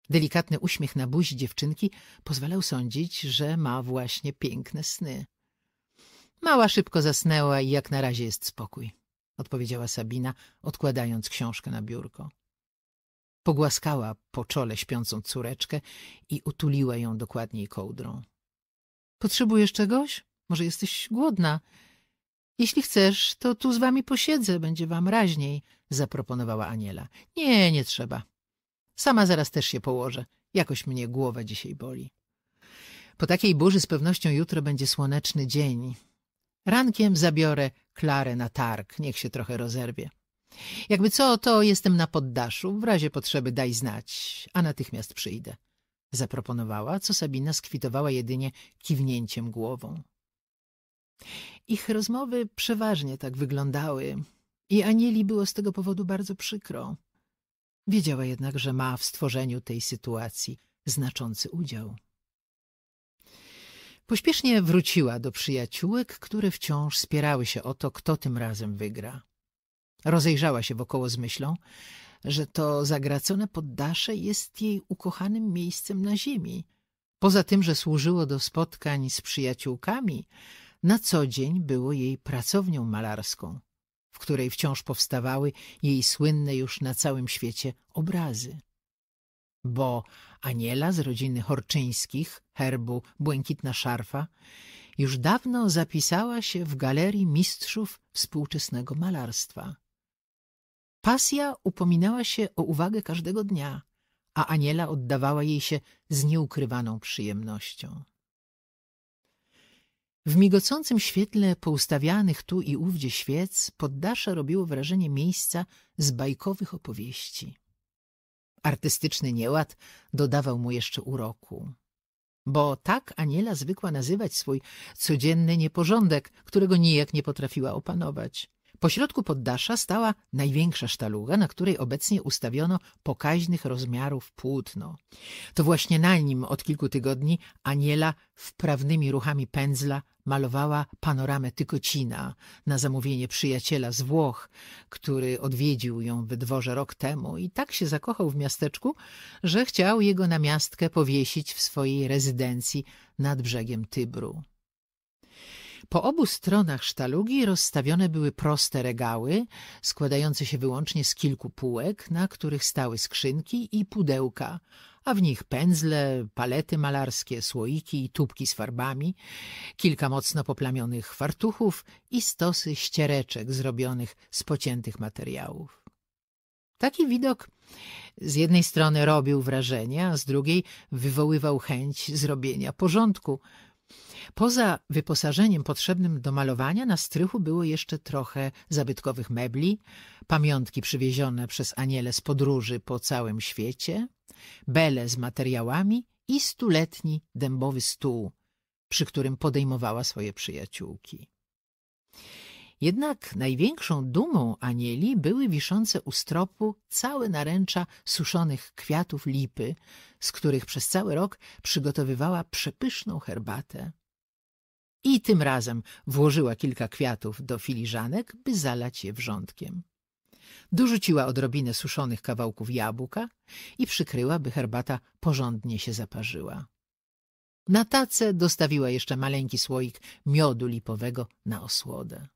Delikatny uśmiech na buzi dziewczynki pozwalał sądzić, że ma właśnie piękne sny. Mała szybko zasnęła i jak na razie jest spokój, odpowiedziała Sabina, odkładając książkę na biurko. Pogłaskała po czole śpiącą córeczkę i utuliła ją dokładniej kołdrą. Potrzebujesz czegoś? Może jesteś głodna? Jeśli chcesz, to tu z wami posiedzę, będzie wam raźniej, zaproponowała Aniela. Nie, nie trzeba, Sama zaraz też się położę. Jakoś mnie głowa dzisiaj boli. Po takiej burzy z pewnością jutro będzie słoneczny dzień. Rankiem zabiorę Klarę na targ, niech się trochę rozerwie. Jakby co, to jestem na poddaszu, w razie potrzeby daj znać, a natychmiast przyjdę. Zaproponowała, co Sabina skwitowała jedynie kiwnięciem głową. Ich rozmowy przeważnie tak wyglądały i Anieli było z tego powodu bardzo przykro. Wiedziała jednak, że ma w stworzeniu tej sytuacji znaczący udział. Pośpiesznie wróciła do przyjaciółek, które wciąż spierały się o to, kto tym razem wygra. Rozejrzała się wokoło z myślą, że to zagracone poddasze jest jej ukochanym miejscem na ziemi. Poza tym, że służyło do spotkań z przyjaciółkami, na co dzień było jej pracownią malarską której wciąż powstawały jej słynne już na całym świecie obrazy. Bo Aniela z rodziny Horczyńskich, herbu Błękitna Szarfa, już dawno zapisała się w galerii mistrzów współczesnego malarstwa. Pasja upominała się o uwagę każdego dnia, a Aniela oddawała jej się z nieukrywaną przyjemnością. W migocącym świetle poustawianych tu i ówdzie świec poddasze robiło wrażenie miejsca z bajkowych opowieści. Artystyczny nieład dodawał mu jeszcze uroku. Bo tak Aniela zwykła nazywać swój codzienny nieporządek, którego nijak nie potrafiła opanować. Pośrodku poddasza stała największa sztaluga, na której obecnie ustawiono pokaźnych rozmiarów płótno. To właśnie na nim od kilku tygodni Aniela wprawnymi ruchami pędzla malowała panoramę Tykocina na zamówienie przyjaciela z Włoch, który odwiedził ją we dworze rok temu i tak się zakochał w miasteczku, że chciał jego namiastkę powiesić w swojej rezydencji nad brzegiem Tybru. Po obu stronach sztalugi rozstawione były proste regały, składające się wyłącznie z kilku półek, na których stały skrzynki i pudełka, a w nich pędzle, palety malarskie, słoiki i tubki z farbami, kilka mocno poplamionych fartuchów i stosy ściereczek zrobionych z pociętych materiałów. Taki widok z jednej strony robił wrażenie, a z drugiej wywoływał chęć zrobienia porządku – Poza wyposażeniem potrzebnym do malowania na strychu było jeszcze trochę zabytkowych mebli, pamiątki przywiezione przez Aniele z podróży po całym świecie, bele z materiałami i stuletni dębowy stół, przy którym podejmowała swoje przyjaciółki. Jednak największą dumą anieli były wiszące u stropu całe naręcza suszonych kwiatów lipy, z których przez cały rok przygotowywała przepyszną herbatę. I tym razem włożyła kilka kwiatów do filiżanek, by zalać je wrzątkiem. Dorzuciła odrobinę suszonych kawałków jabłka i przykryła, by herbata porządnie się zaparzyła. Na tacę dostawiła jeszcze maleńki słoik miodu lipowego na osłodę.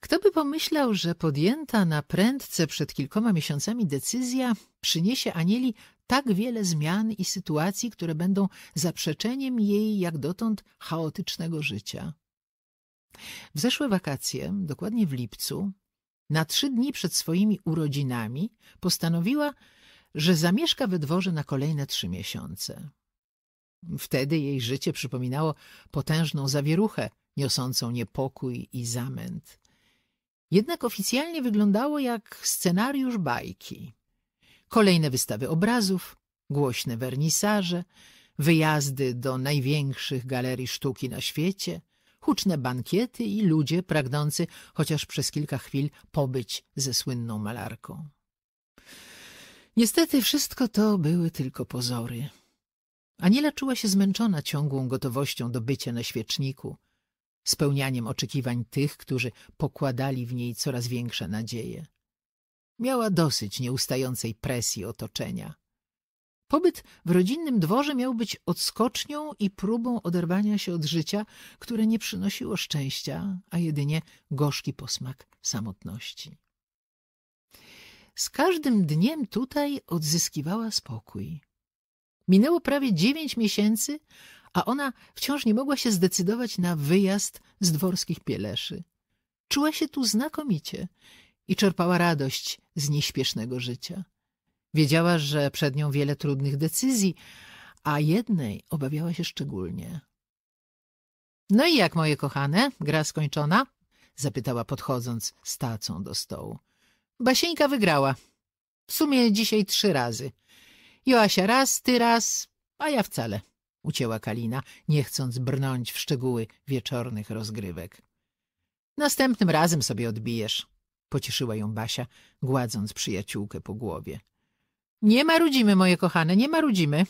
Kto by pomyślał, że podjęta na prędce przed kilkoma miesiącami decyzja przyniesie Anieli tak wiele zmian i sytuacji, które będą zaprzeczeniem jej jak dotąd chaotycznego życia. W zeszłe wakacje, dokładnie w lipcu, na trzy dni przed swoimi urodzinami postanowiła, że zamieszka we dworze na kolejne trzy miesiące. Wtedy jej życie przypominało potężną zawieruchę, niosącą niepokój i zamęt jednak oficjalnie wyglądało jak scenariusz bajki. Kolejne wystawy obrazów, głośne wernisaże, wyjazdy do największych galerii sztuki na świecie, huczne bankiety i ludzie pragnący chociaż przez kilka chwil pobyć ze słynną malarką. Niestety wszystko to były tylko pozory. Aniela czuła się zmęczona ciągłą gotowością do bycia na świeczniku – spełnianiem oczekiwań tych, którzy pokładali w niej coraz większe nadzieje. Miała dosyć nieustającej presji otoczenia. Pobyt w rodzinnym dworze miał być odskocznią i próbą oderwania się od życia, które nie przynosiło szczęścia, a jedynie gorzki posmak samotności. Z każdym dniem tutaj odzyskiwała spokój. Minęło prawie dziewięć miesięcy, a ona wciąż nie mogła się zdecydować na wyjazd z dworskich pieleszy. Czuła się tu znakomicie i czerpała radość z nieśpiesznego życia. Wiedziała, że przed nią wiele trudnych decyzji, a jednej obawiała się szczególnie. — No i jak, moje kochane, gra skończona? — zapytała podchodząc z tacą do stołu. — Basieńka wygrała. W sumie dzisiaj trzy razy. Joasia raz, ty raz, a ja wcale. — ucięła Kalina, nie chcąc brnąć w szczegóły wieczornych rozgrywek. Następnym razem sobie odbijesz, pocieszyła ją Basia, gładząc przyjaciółkę po głowie. Nie marudzimy, moje kochane, nie marudzimy.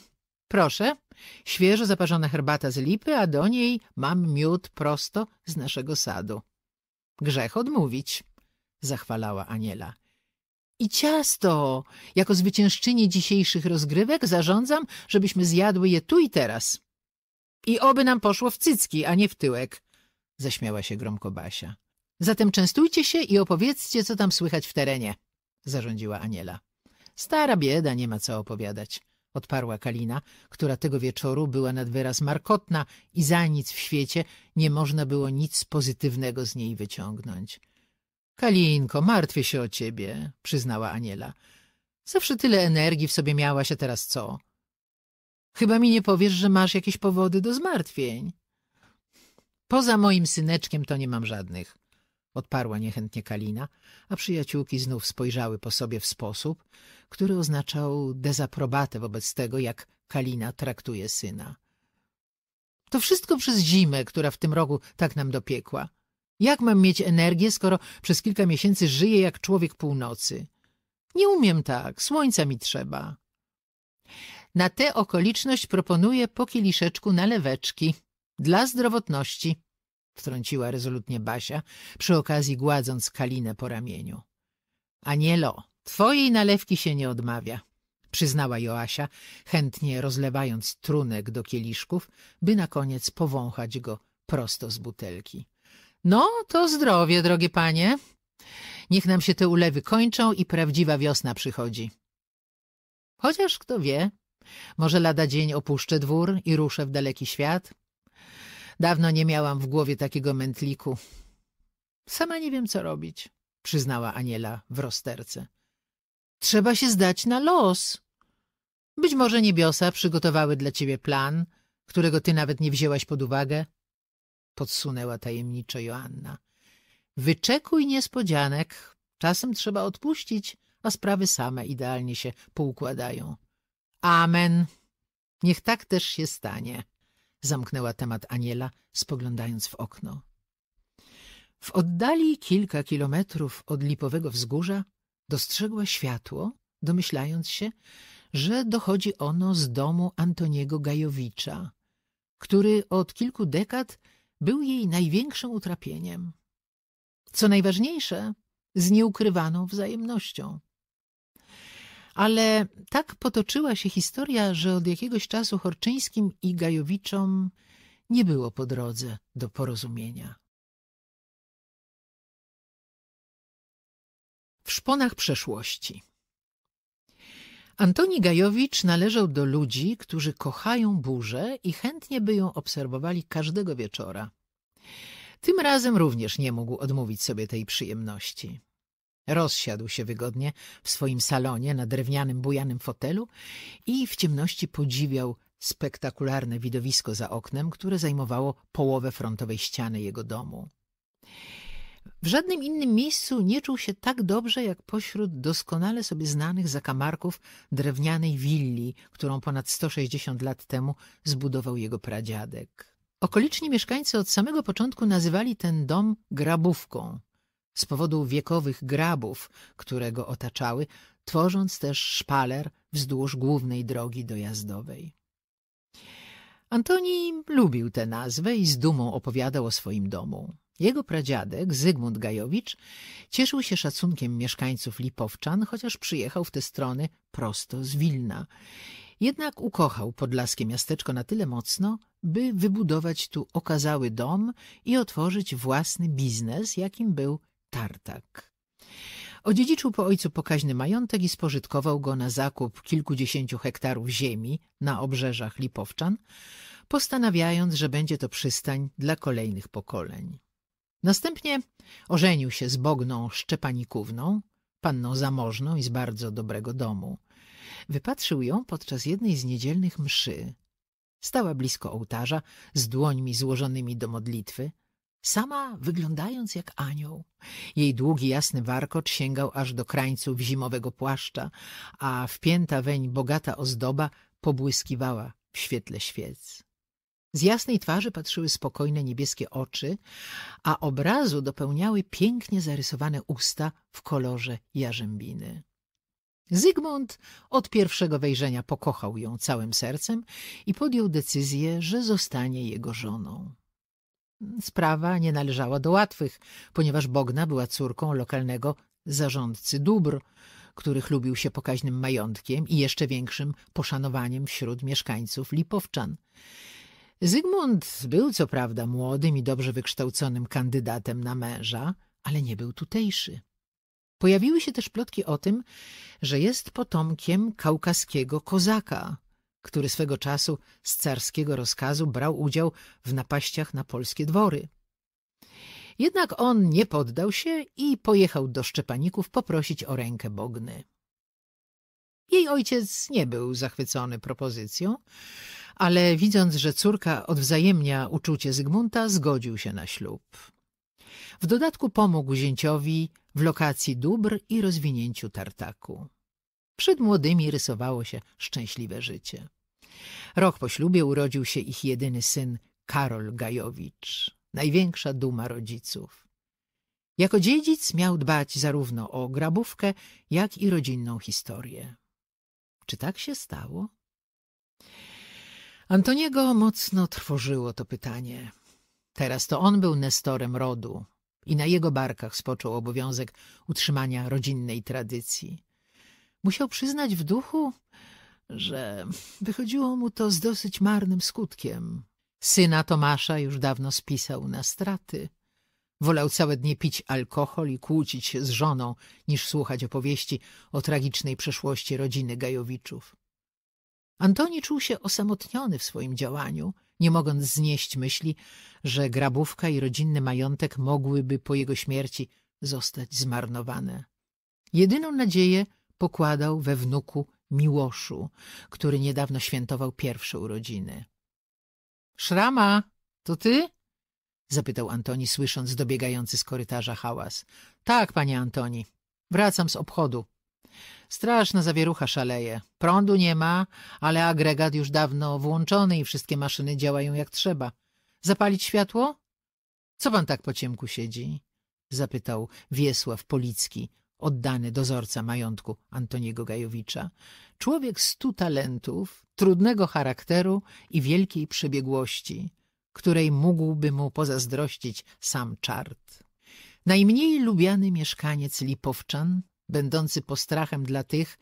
Proszę, świeżo zaparzona herbata z lipy, a do niej mam miód prosto z naszego sadu. Grzech odmówić, zachwalała Aniela i ciasto. Jako zwyciężczyni dzisiejszych rozgrywek zarządzam, żebyśmy zjadły je tu i teraz. I oby nam poszło w cycki, a nie w tyłek, zaśmiała się gromko Basia. Zatem częstujcie się i opowiedzcie, co tam słychać w terenie, zarządziła Aniela. Stara bieda, nie ma co opowiadać, odparła Kalina, która tego wieczoru była nad wyraz markotna i za nic w świecie nie można było nic pozytywnego z niej wyciągnąć. Kalinko, martwię się o ciebie, przyznała Aniela. Zawsze tyle energii w sobie miałaś, a teraz co? Chyba mi nie powiesz, że masz jakieś powody do zmartwień. Poza moim syneczkiem to nie mam żadnych, odparła niechętnie Kalina, a przyjaciółki znów spojrzały po sobie w sposób, który oznaczał dezaprobatę wobec tego, jak Kalina traktuje syna. To wszystko przez zimę, która w tym roku tak nam dopiekła – jak mam mieć energię, skoro przez kilka miesięcy żyję jak człowiek północy? Nie umiem tak, słońca mi trzeba. Na tę okoliczność proponuję po kieliszeczku naleweczki. Dla zdrowotności, wtrąciła rezolutnie Basia, przy okazji gładząc Kalinę po ramieniu. Anielo, twojej nalewki się nie odmawia, przyznała Joasia, chętnie rozlewając trunek do kieliszków, by na koniec powąchać go prosto z butelki. No, to zdrowie, drogie panie. Niech nam się te ulewy kończą i prawdziwa wiosna przychodzi. Chociaż kto wie, może lada dzień opuszczę dwór i ruszę w daleki świat. Dawno nie miałam w głowie takiego mętliku. Sama nie wiem, co robić, przyznała Aniela w rozterce. Trzeba się zdać na los. Być może niebiosa przygotowały dla ciebie plan, którego ty nawet nie wzięłaś pod uwagę podsunęła tajemniczo Joanna. Wyczekuj niespodzianek. Czasem trzeba odpuścić, a sprawy same idealnie się poukładają. Amen. Niech tak też się stanie, zamknęła temat Aniela, spoglądając w okno. W oddali kilka kilometrów od lipowego wzgórza dostrzegła światło, domyślając się, że dochodzi ono z domu Antoniego Gajowicza, który od kilku dekad był jej największym utrapieniem. Co najważniejsze, z nieukrywaną wzajemnością. Ale tak potoczyła się historia, że od jakiegoś czasu Horczyńskim i Gajowiczom nie było po drodze do porozumienia. W szponach przeszłości Antoni Gajowicz należał do ludzi, którzy kochają burzę i chętnie by ją obserwowali każdego wieczora. Tym razem również nie mógł odmówić sobie tej przyjemności. Rozsiadł się wygodnie w swoim salonie na drewnianym, bujanym fotelu i w ciemności podziwiał spektakularne widowisko za oknem, które zajmowało połowę frontowej ściany jego domu. W żadnym innym miejscu nie czuł się tak dobrze, jak pośród doskonale sobie znanych zakamarków drewnianej willi, którą ponad 160 lat temu zbudował jego pradziadek. Okoliczni mieszkańcy od samego początku nazywali ten dom grabówką, z powodu wiekowych grabów, które go otaczały, tworząc też szpaler wzdłuż głównej drogi dojazdowej. Antoni lubił tę nazwę i z dumą opowiadał o swoim domu. Jego pradziadek, Zygmunt Gajowicz, cieszył się szacunkiem mieszkańców Lipowczan, chociaż przyjechał w te strony prosto z Wilna. Jednak ukochał podlaskie miasteczko na tyle mocno, by wybudować tu okazały dom i otworzyć własny biznes, jakim był tartak. Odziedziczył po ojcu pokaźny majątek i spożytkował go na zakup kilkudziesięciu hektarów ziemi na obrzeżach Lipowczan, postanawiając, że będzie to przystań dla kolejnych pokoleń. Następnie ożenił się z Bogną Szczepanikówną, panną zamożną i z bardzo dobrego domu. Wypatrzył ją podczas jednej z niedzielnych mszy. Stała blisko ołtarza, z dłońmi złożonymi do modlitwy, sama wyglądając jak anioł. Jej długi, jasny warkocz sięgał aż do krańców zimowego płaszcza, a wpięta weń bogata ozdoba pobłyskiwała w świetle świec. Z jasnej twarzy patrzyły spokojne niebieskie oczy, a obrazu dopełniały pięknie zarysowane usta w kolorze jarzębiny. Zygmunt od pierwszego wejrzenia pokochał ją całym sercem i podjął decyzję, że zostanie jego żoną. Sprawa nie należała do łatwych, ponieważ Bogna była córką lokalnego zarządcy dóbr, który chlubił się pokaźnym majątkiem i jeszcze większym poszanowaniem wśród mieszkańców Lipowczan. Zygmunt był co prawda młodym i dobrze wykształconym kandydatem na męża, ale nie był tutejszy. Pojawiły się też plotki o tym, że jest potomkiem kaukaskiego kozaka, który swego czasu z carskiego rozkazu brał udział w napaściach na polskie dwory. Jednak on nie poddał się i pojechał do Szczepaników poprosić o rękę Bogny. Jej ojciec nie był zachwycony propozycją, ale widząc, że córka odwzajemnia uczucie Zygmunta, zgodził się na ślub. W dodatku pomógł zięciowi w lokacji dóbr i rozwinięciu tartaku. Przed młodymi rysowało się szczęśliwe życie. Rok po ślubie urodził się ich jedyny syn, Karol Gajowicz, największa duma rodziców. Jako dziedzic miał dbać zarówno o grabówkę, jak i rodzinną historię. Czy tak się stało? Antoniego mocno trwożyło to pytanie. Teraz to on był nestorem rodu i na jego barkach spoczął obowiązek utrzymania rodzinnej tradycji. Musiał przyznać w duchu, że wychodziło mu to z dosyć marnym skutkiem. Syna Tomasza już dawno spisał na straty. Wolał całe dnie pić alkohol i kłócić się z żoną, niż słuchać opowieści o tragicznej przeszłości rodziny Gajowiczów. Antoni czuł się osamotniony w swoim działaniu, nie mogąc znieść myśli, że grabówka i rodzinny majątek mogłyby po jego śmierci zostać zmarnowane. Jedyną nadzieję pokładał we wnuku Miłoszu, który niedawno świętował pierwsze urodziny. — Szrama, to ty? — zapytał Antoni, słysząc dobiegający z korytarza hałas. — Tak, panie Antoni. Wracam z obchodu. Straszna zawierucha szaleje. Prądu nie ma, ale agregat już dawno włączony i wszystkie maszyny działają jak trzeba. Zapalić światło? Co pan tak po ciemku siedzi? Zapytał Wiesław Policki, oddany dozorca majątku Antoniego Gajowicza. Człowiek stu talentów, trudnego charakteru i wielkiej przebiegłości, której mógłby mu pozazdrościć sam czart. Najmniej lubiany mieszkaniec Lipowczan będący postrachem dla tych,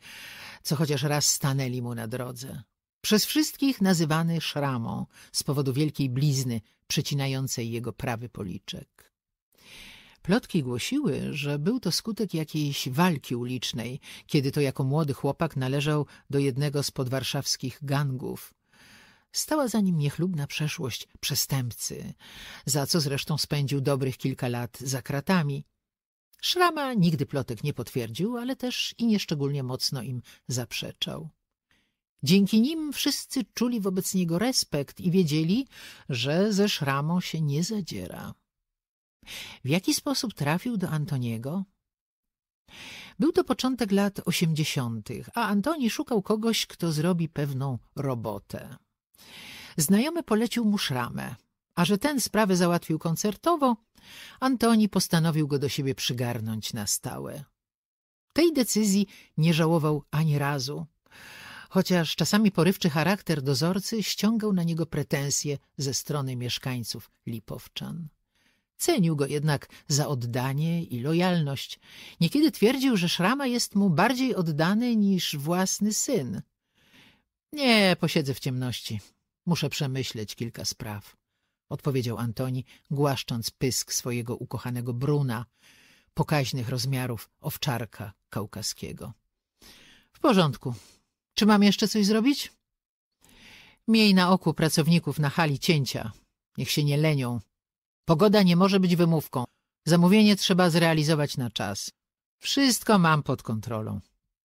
co chociaż raz stanęli mu na drodze. Przez wszystkich nazywany szramą z powodu wielkiej blizny przecinającej jego prawy policzek. Plotki głosiły, że był to skutek jakiejś walki ulicznej, kiedy to jako młody chłopak należał do jednego z podwarszawskich gangów. Stała za nim niechlubna przeszłość przestępcy, za co zresztą spędził dobrych kilka lat za kratami – Szrama nigdy plotek nie potwierdził, ale też i nieszczególnie mocno im zaprzeczał. Dzięki nim wszyscy czuli wobec niego respekt i wiedzieli, że ze Szramą się nie zadziera. W jaki sposób trafił do Antoniego? Był to początek lat osiemdziesiątych, a Antoni szukał kogoś, kto zrobi pewną robotę. Znajomy polecił mu Szramę. A że ten sprawę załatwił koncertowo, Antoni postanowił go do siebie przygarnąć na stałe. Tej decyzji nie żałował ani razu, chociaż czasami porywczy charakter dozorcy ściągał na niego pretensje ze strony mieszkańców Lipowczan. Cenił go jednak za oddanie i lojalność. Niekiedy twierdził, że Szrama jest mu bardziej oddany niż własny syn. Nie, posiedzę w ciemności. Muszę przemyśleć kilka spraw odpowiedział Antoni, głaszcząc pysk swojego ukochanego Bruna, pokaźnych rozmiarów owczarka kaukaskiego. W porządku. Czy mam jeszcze coś zrobić? Miej na oku pracowników na hali cięcia. Niech się nie lenią. Pogoda nie może być wymówką. Zamówienie trzeba zrealizować na czas. Wszystko mam pod kontrolą,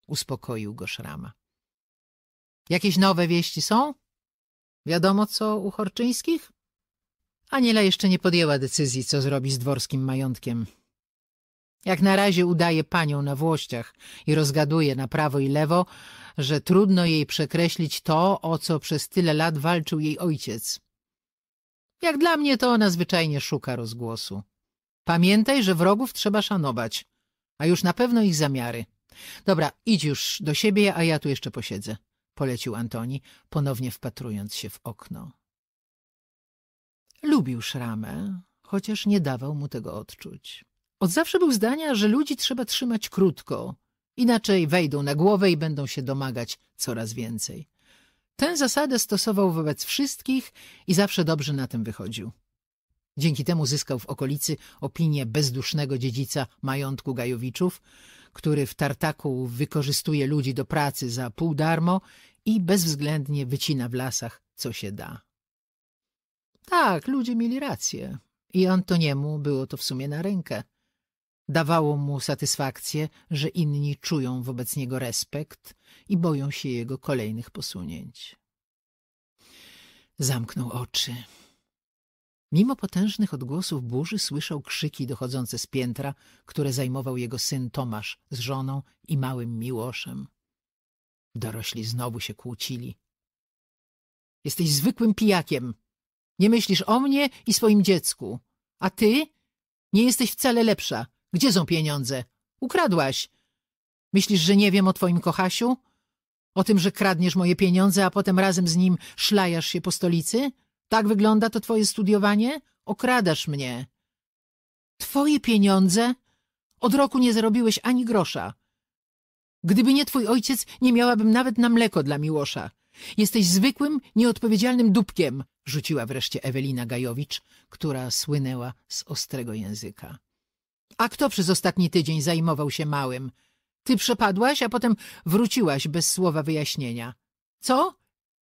uspokoił go Szrama. Jakieś nowe wieści są? Wiadomo co u Horczyńskich? Aniela jeszcze nie podjęła decyzji, co zrobi z dworskim majątkiem. Jak na razie udaje panią na włościach i rozgaduje na prawo i lewo, że trudno jej przekreślić to, o co przez tyle lat walczył jej ojciec. Jak dla mnie to ona zwyczajnie szuka rozgłosu. Pamiętaj, że wrogów trzeba szanować, a już na pewno ich zamiary. Dobra, idź już do siebie, a ja tu jeszcze posiedzę, polecił Antoni, ponownie wpatrując się w okno. Lubił szramę, chociaż nie dawał mu tego odczuć. Od zawsze był zdania, że ludzi trzeba trzymać krótko, inaczej wejdą na głowę i będą się domagać coraz więcej. Tę zasadę stosował wobec wszystkich i zawsze dobrze na tym wychodził. Dzięki temu zyskał w okolicy opinię bezdusznego dziedzica majątku Gajowiczów, który w tartaku wykorzystuje ludzi do pracy za pół darmo i bezwzględnie wycina w lasach, co się da. Tak, ludzie mieli rację. I Antoniemu było to w sumie na rękę. Dawało mu satysfakcję, że inni czują wobec niego respekt i boją się jego kolejnych posunięć. Zamknął oczy. Mimo potężnych odgłosów burzy słyszał krzyki dochodzące z piętra, które zajmował jego syn Tomasz z żoną i małym Miłoszem. Dorośli znowu się kłócili. — Jesteś zwykłym pijakiem! Nie myślisz o mnie i swoim dziecku. A ty? Nie jesteś wcale lepsza. Gdzie są pieniądze? Ukradłaś. Myślisz, że nie wiem o twoim kochasiu? O tym, że kradniesz moje pieniądze, a potem razem z nim szlajasz się po stolicy? Tak wygląda to twoje studiowanie? Okradasz mnie. Twoje pieniądze? Od roku nie zarobiłeś ani grosza. Gdyby nie twój ojciec, nie miałabym nawet na mleko dla Miłosza. Jesteś zwykłym, nieodpowiedzialnym dupkiem, rzuciła wreszcie Ewelina Gajowicz, która słynęła z ostrego języka. A kto przez ostatni tydzień zajmował się małym? Ty przepadłaś, a potem wróciłaś bez słowa wyjaśnienia. Co?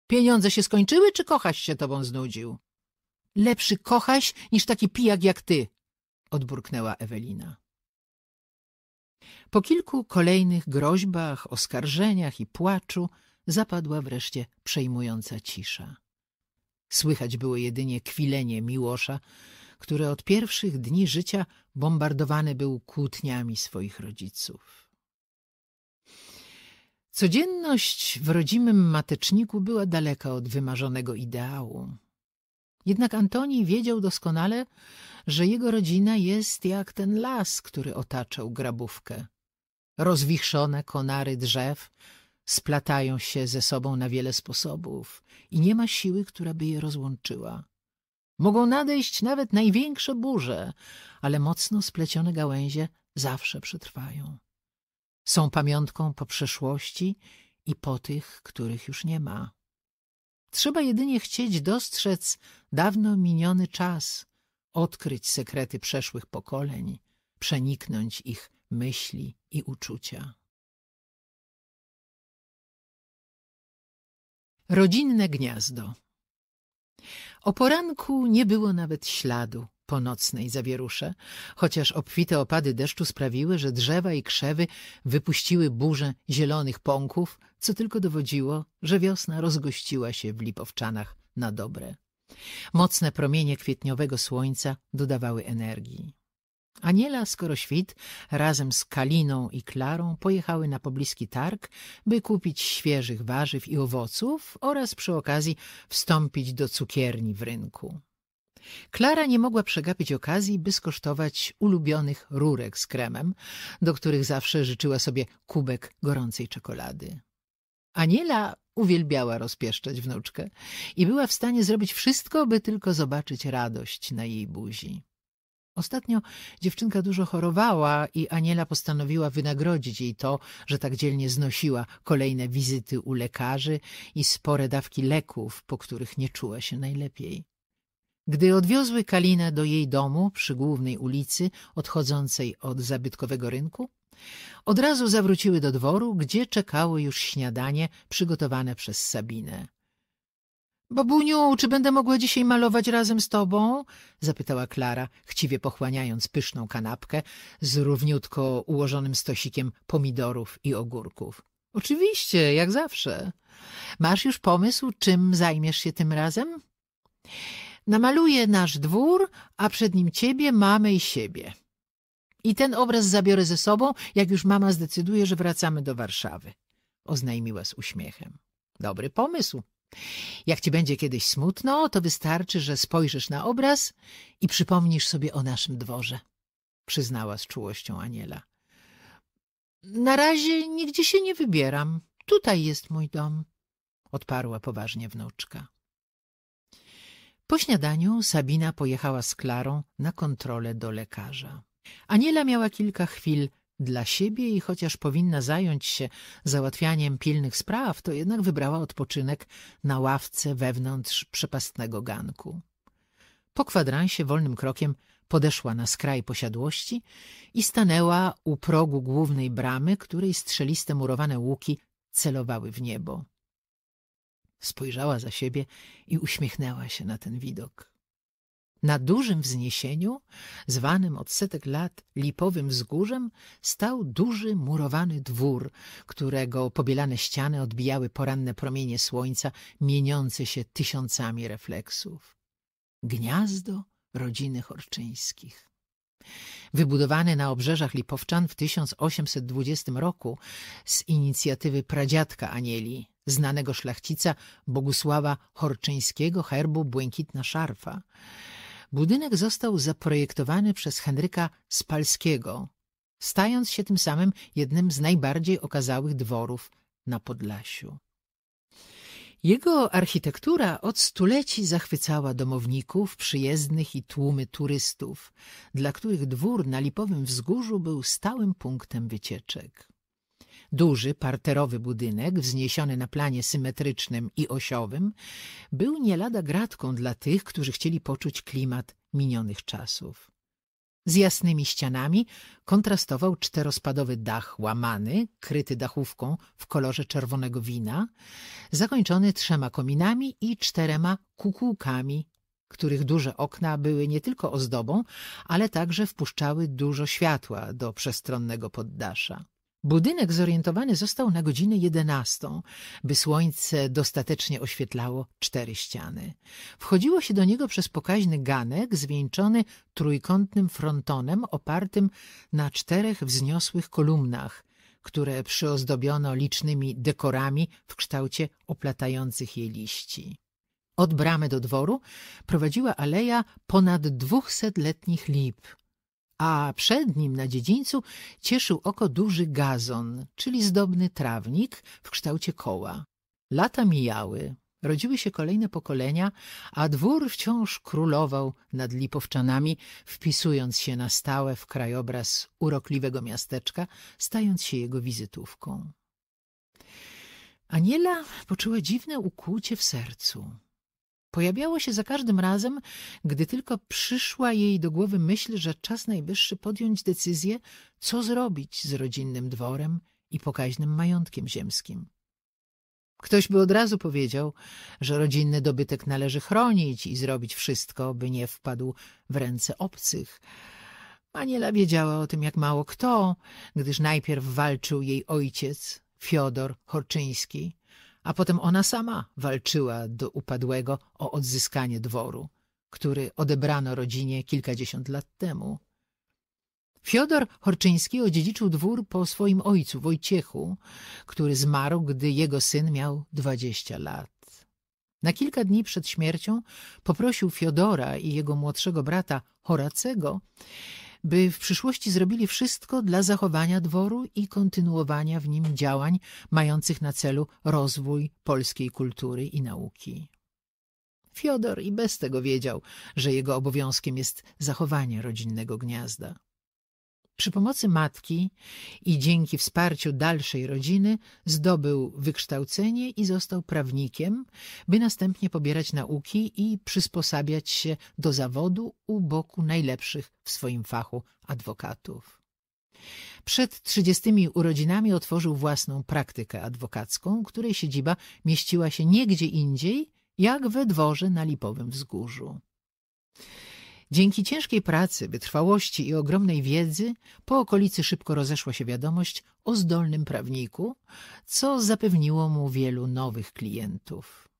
Pieniądze się skończyły, czy kochaś się tobą znudził? Lepszy kochaś niż taki pijak jak ty, odburknęła Ewelina. Po kilku kolejnych groźbach, oskarżeniach i płaczu zapadła wreszcie przejmująca cisza. Słychać było jedynie kwilenie Miłosza, który od pierwszych dni życia bombardowany był kłótniami swoich rodziców. Codzienność w rodzimym mateczniku była daleka od wymarzonego ideału. Jednak Antoni wiedział doskonale, że jego rodzina jest jak ten las, który otaczał grabówkę. Rozwichrzone konary drzew, splatają się ze sobą na wiele sposobów i nie ma siły, która by je rozłączyła. Mogą nadejść nawet największe burze, ale mocno splecione gałęzie zawsze przetrwają. Są pamiątką po przeszłości i po tych, których już nie ma. Trzeba jedynie chcieć dostrzec dawno miniony czas, odkryć sekrety przeszłych pokoleń, przeniknąć ich myśli i uczucia. Rodzinne gniazdo O poranku nie było nawet śladu po nocnej zawierusze, chociaż obfite opady deszczu sprawiły, że drzewa i krzewy wypuściły burzę zielonych pąków, co tylko dowodziło, że wiosna rozgościła się w Lipowczanach na dobre. Mocne promienie kwietniowego słońca dodawały energii. Aniela Skoroświt razem z Kaliną i Klarą pojechały na pobliski targ, by kupić świeżych warzyw i owoców oraz przy okazji wstąpić do cukierni w rynku. Klara nie mogła przegapić okazji, by skosztować ulubionych rurek z kremem, do których zawsze życzyła sobie kubek gorącej czekolady. Aniela uwielbiała rozpieszczać wnuczkę i była w stanie zrobić wszystko, by tylko zobaczyć radość na jej buzi. Ostatnio dziewczynka dużo chorowała i Aniela postanowiła wynagrodzić jej to, że tak dzielnie znosiła kolejne wizyty u lekarzy i spore dawki leków, po których nie czuła się najlepiej. Gdy odwiozły Kalinę do jej domu przy głównej ulicy odchodzącej od zabytkowego rynku, od razu zawróciły do dworu, gdzie czekało już śniadanie przygotowane przez Sabinę. Babuniu, czy będę mogła dzisiaj malować razem z tobą? zapytała Klara, chciwie pochłaniając pyszną kanapkę z równiutko ułożonym stosikiem pomidorów i ogórków. Oczywiście, jak zawsze. Masz już pomysł, czym zajmiesz się tym razem? Namaluję nasz dwór, a przed nim ciebie, mamy i siebie. I ten obraz zabiorę ze sobą, jak już mama zdecyduje, że wracamy do Warszawy, oznajmiła z uśmiechem. Dobry pomysł, jak ci będzie kiedyś smutno, to wystarczy, że spojrzysz na obraz i przypomnisz sobie o naszym dworze, przyznała z czułością Aniela. Na razie nigdzie się nie wybieram. Tutaj jest mój dom, odparła poważnie wnuczka. Po śniadaniu Sabina pojechała z Klarą na kontrolę do lekarza. Aniela miała kilka chwil dla siebie i chociaż powinna zająć się załatwianiem pilnych spraw, to jednak wybrała odpoczynek na ławce wewnątrz przepastnego ganku. Po kwadransie wolnym krokiem podeszła na skraj posiadłości i stanęła u progu głównej bramy, której strzeliste murowane łuki celowały w niebo. Spojrzała za siebie i uśmiechnęła się na ten widok. Na dużym wzniesieniu, zwanym od setek lat lipowym wzgórzem, stał duży murowany dwór, którego pobielane ściany odbijały poranne promienie słońca, mieniące się tysiącami refleksów. Gniazdo rodziny Horczyńskich. Wybudowany na obrzeżach Lipowczan w 1820 roku z inicjatywy pradziadka Anieli, znanego szlachcica Bogusława Horczyńskiego herbu Błękitna Szarfa. Budynek został zaprojektowany przez Henryka Spalskiego, stając się tym samym jednym z najbardziej okazałych dworów na Podlasiu. Jego architektura od stuleci zachwycała domowników, przyjezdnych i tłumy turystów, dla których dwór na Lipowym Wzgórzu był stałym punktem wycieczek. Duży, parterowy budynek, wzniesiony na planie symetrycznym i osiowym, był nie lada gratką dla tych, którzy chcieli poczuć klimat minionych czasów. Z jasnymi ścianami kontrastował czterospadowy dach łamany, kryty dachówką w kolorze czerwonego wina, zakończony trzema kominami i czterema kukułkami, których duże okna były nie tylko ozdobą, ale także wpuszczały dużo światła do przestronnego poddasza. Budynek zorientowany został na godzinę jedenastą, by słońce dostatecznie oświetlało cztery ściany. Wchodziło się do niego przez pokaźny ganek zwieńczony trójkątnym frontonem opartym na czterech wzniosłych kolumnach, które przyozdobiono licznymi dekorami w kształcie oplatających je liści. Od bramy do dworu prowadziła aleja ponad dwóchsetletnich lip – a przed nim na dziedzińcu cieszył oko duży gazon, czyli zdobny trawnik w kształcie koła. Lata mijały, rodziły się kolejne pokolenia, a dwór wciąż królował nad Lipowczanami, wpisując się na stałe w krajobraz urokliwego miasteczka, stając się jego wizytówką. Aniela poczuła dziwne ukłucie w sercu. Pojawiało się za każdym razem, gdy tylko przyszła jej do głowy myśl, że czas najwyższy podjąć decyzję, co zrobić z rodzinnym dworem i pokaźnym majątkiem ziemskim. Ktoś by od razu powiedział, że rodzinny dobytek należy chronić i zrobić wszystko, by nie wpadł w ręce obcych. Aniela wiedziała o tym jak mało kto, gdyż najpierw walczył jej ojciec, Fiodor Horczyński, a potem ona sama walczyła do upadłego o odzyskanie dworu, który odebrano rodzinie kilkadziesiąt lat temu. Fiodor Horczyński odziedziczył dwór po swoim ojcu Wojciechu, który zmarł, gdy jego syn miał dwadzieścia lat. Na kilka dni przed śmiercią poprosił Fiodora i jego młodszego brata Horacego, by w przyszłości zrobili wszystko dla zachowania dworu i kontynuowania w nim działań mających na celu rozwój polskiej kultury i nauki. Fiodor i bez tego wiedział, że jego obowiązkiem jest zachowanie rodzinnego gniazda. Przy pomocy matki i dzięki wsparciu dalszej rodziny zdobył wykształcenie i został prawnikiem, by następnie pobierać nauki i przysposabiać się do zawodu u boku najlepszych w swoim fachu adwokatów. Przed trzydziestymi urodzinami otworzył własną praktykę adwokacką, której siedziba mieściła się nie gdzie indziej, jak we dworze na Lipowym Wzgórzu. Dzięki ciężkiej pracy, wytrwałości i ogromnej wiedzy po okolicy szybko rozeszła się wiadomość o zdolnym prawniku, co zapewniło mu wielu nowych klientów.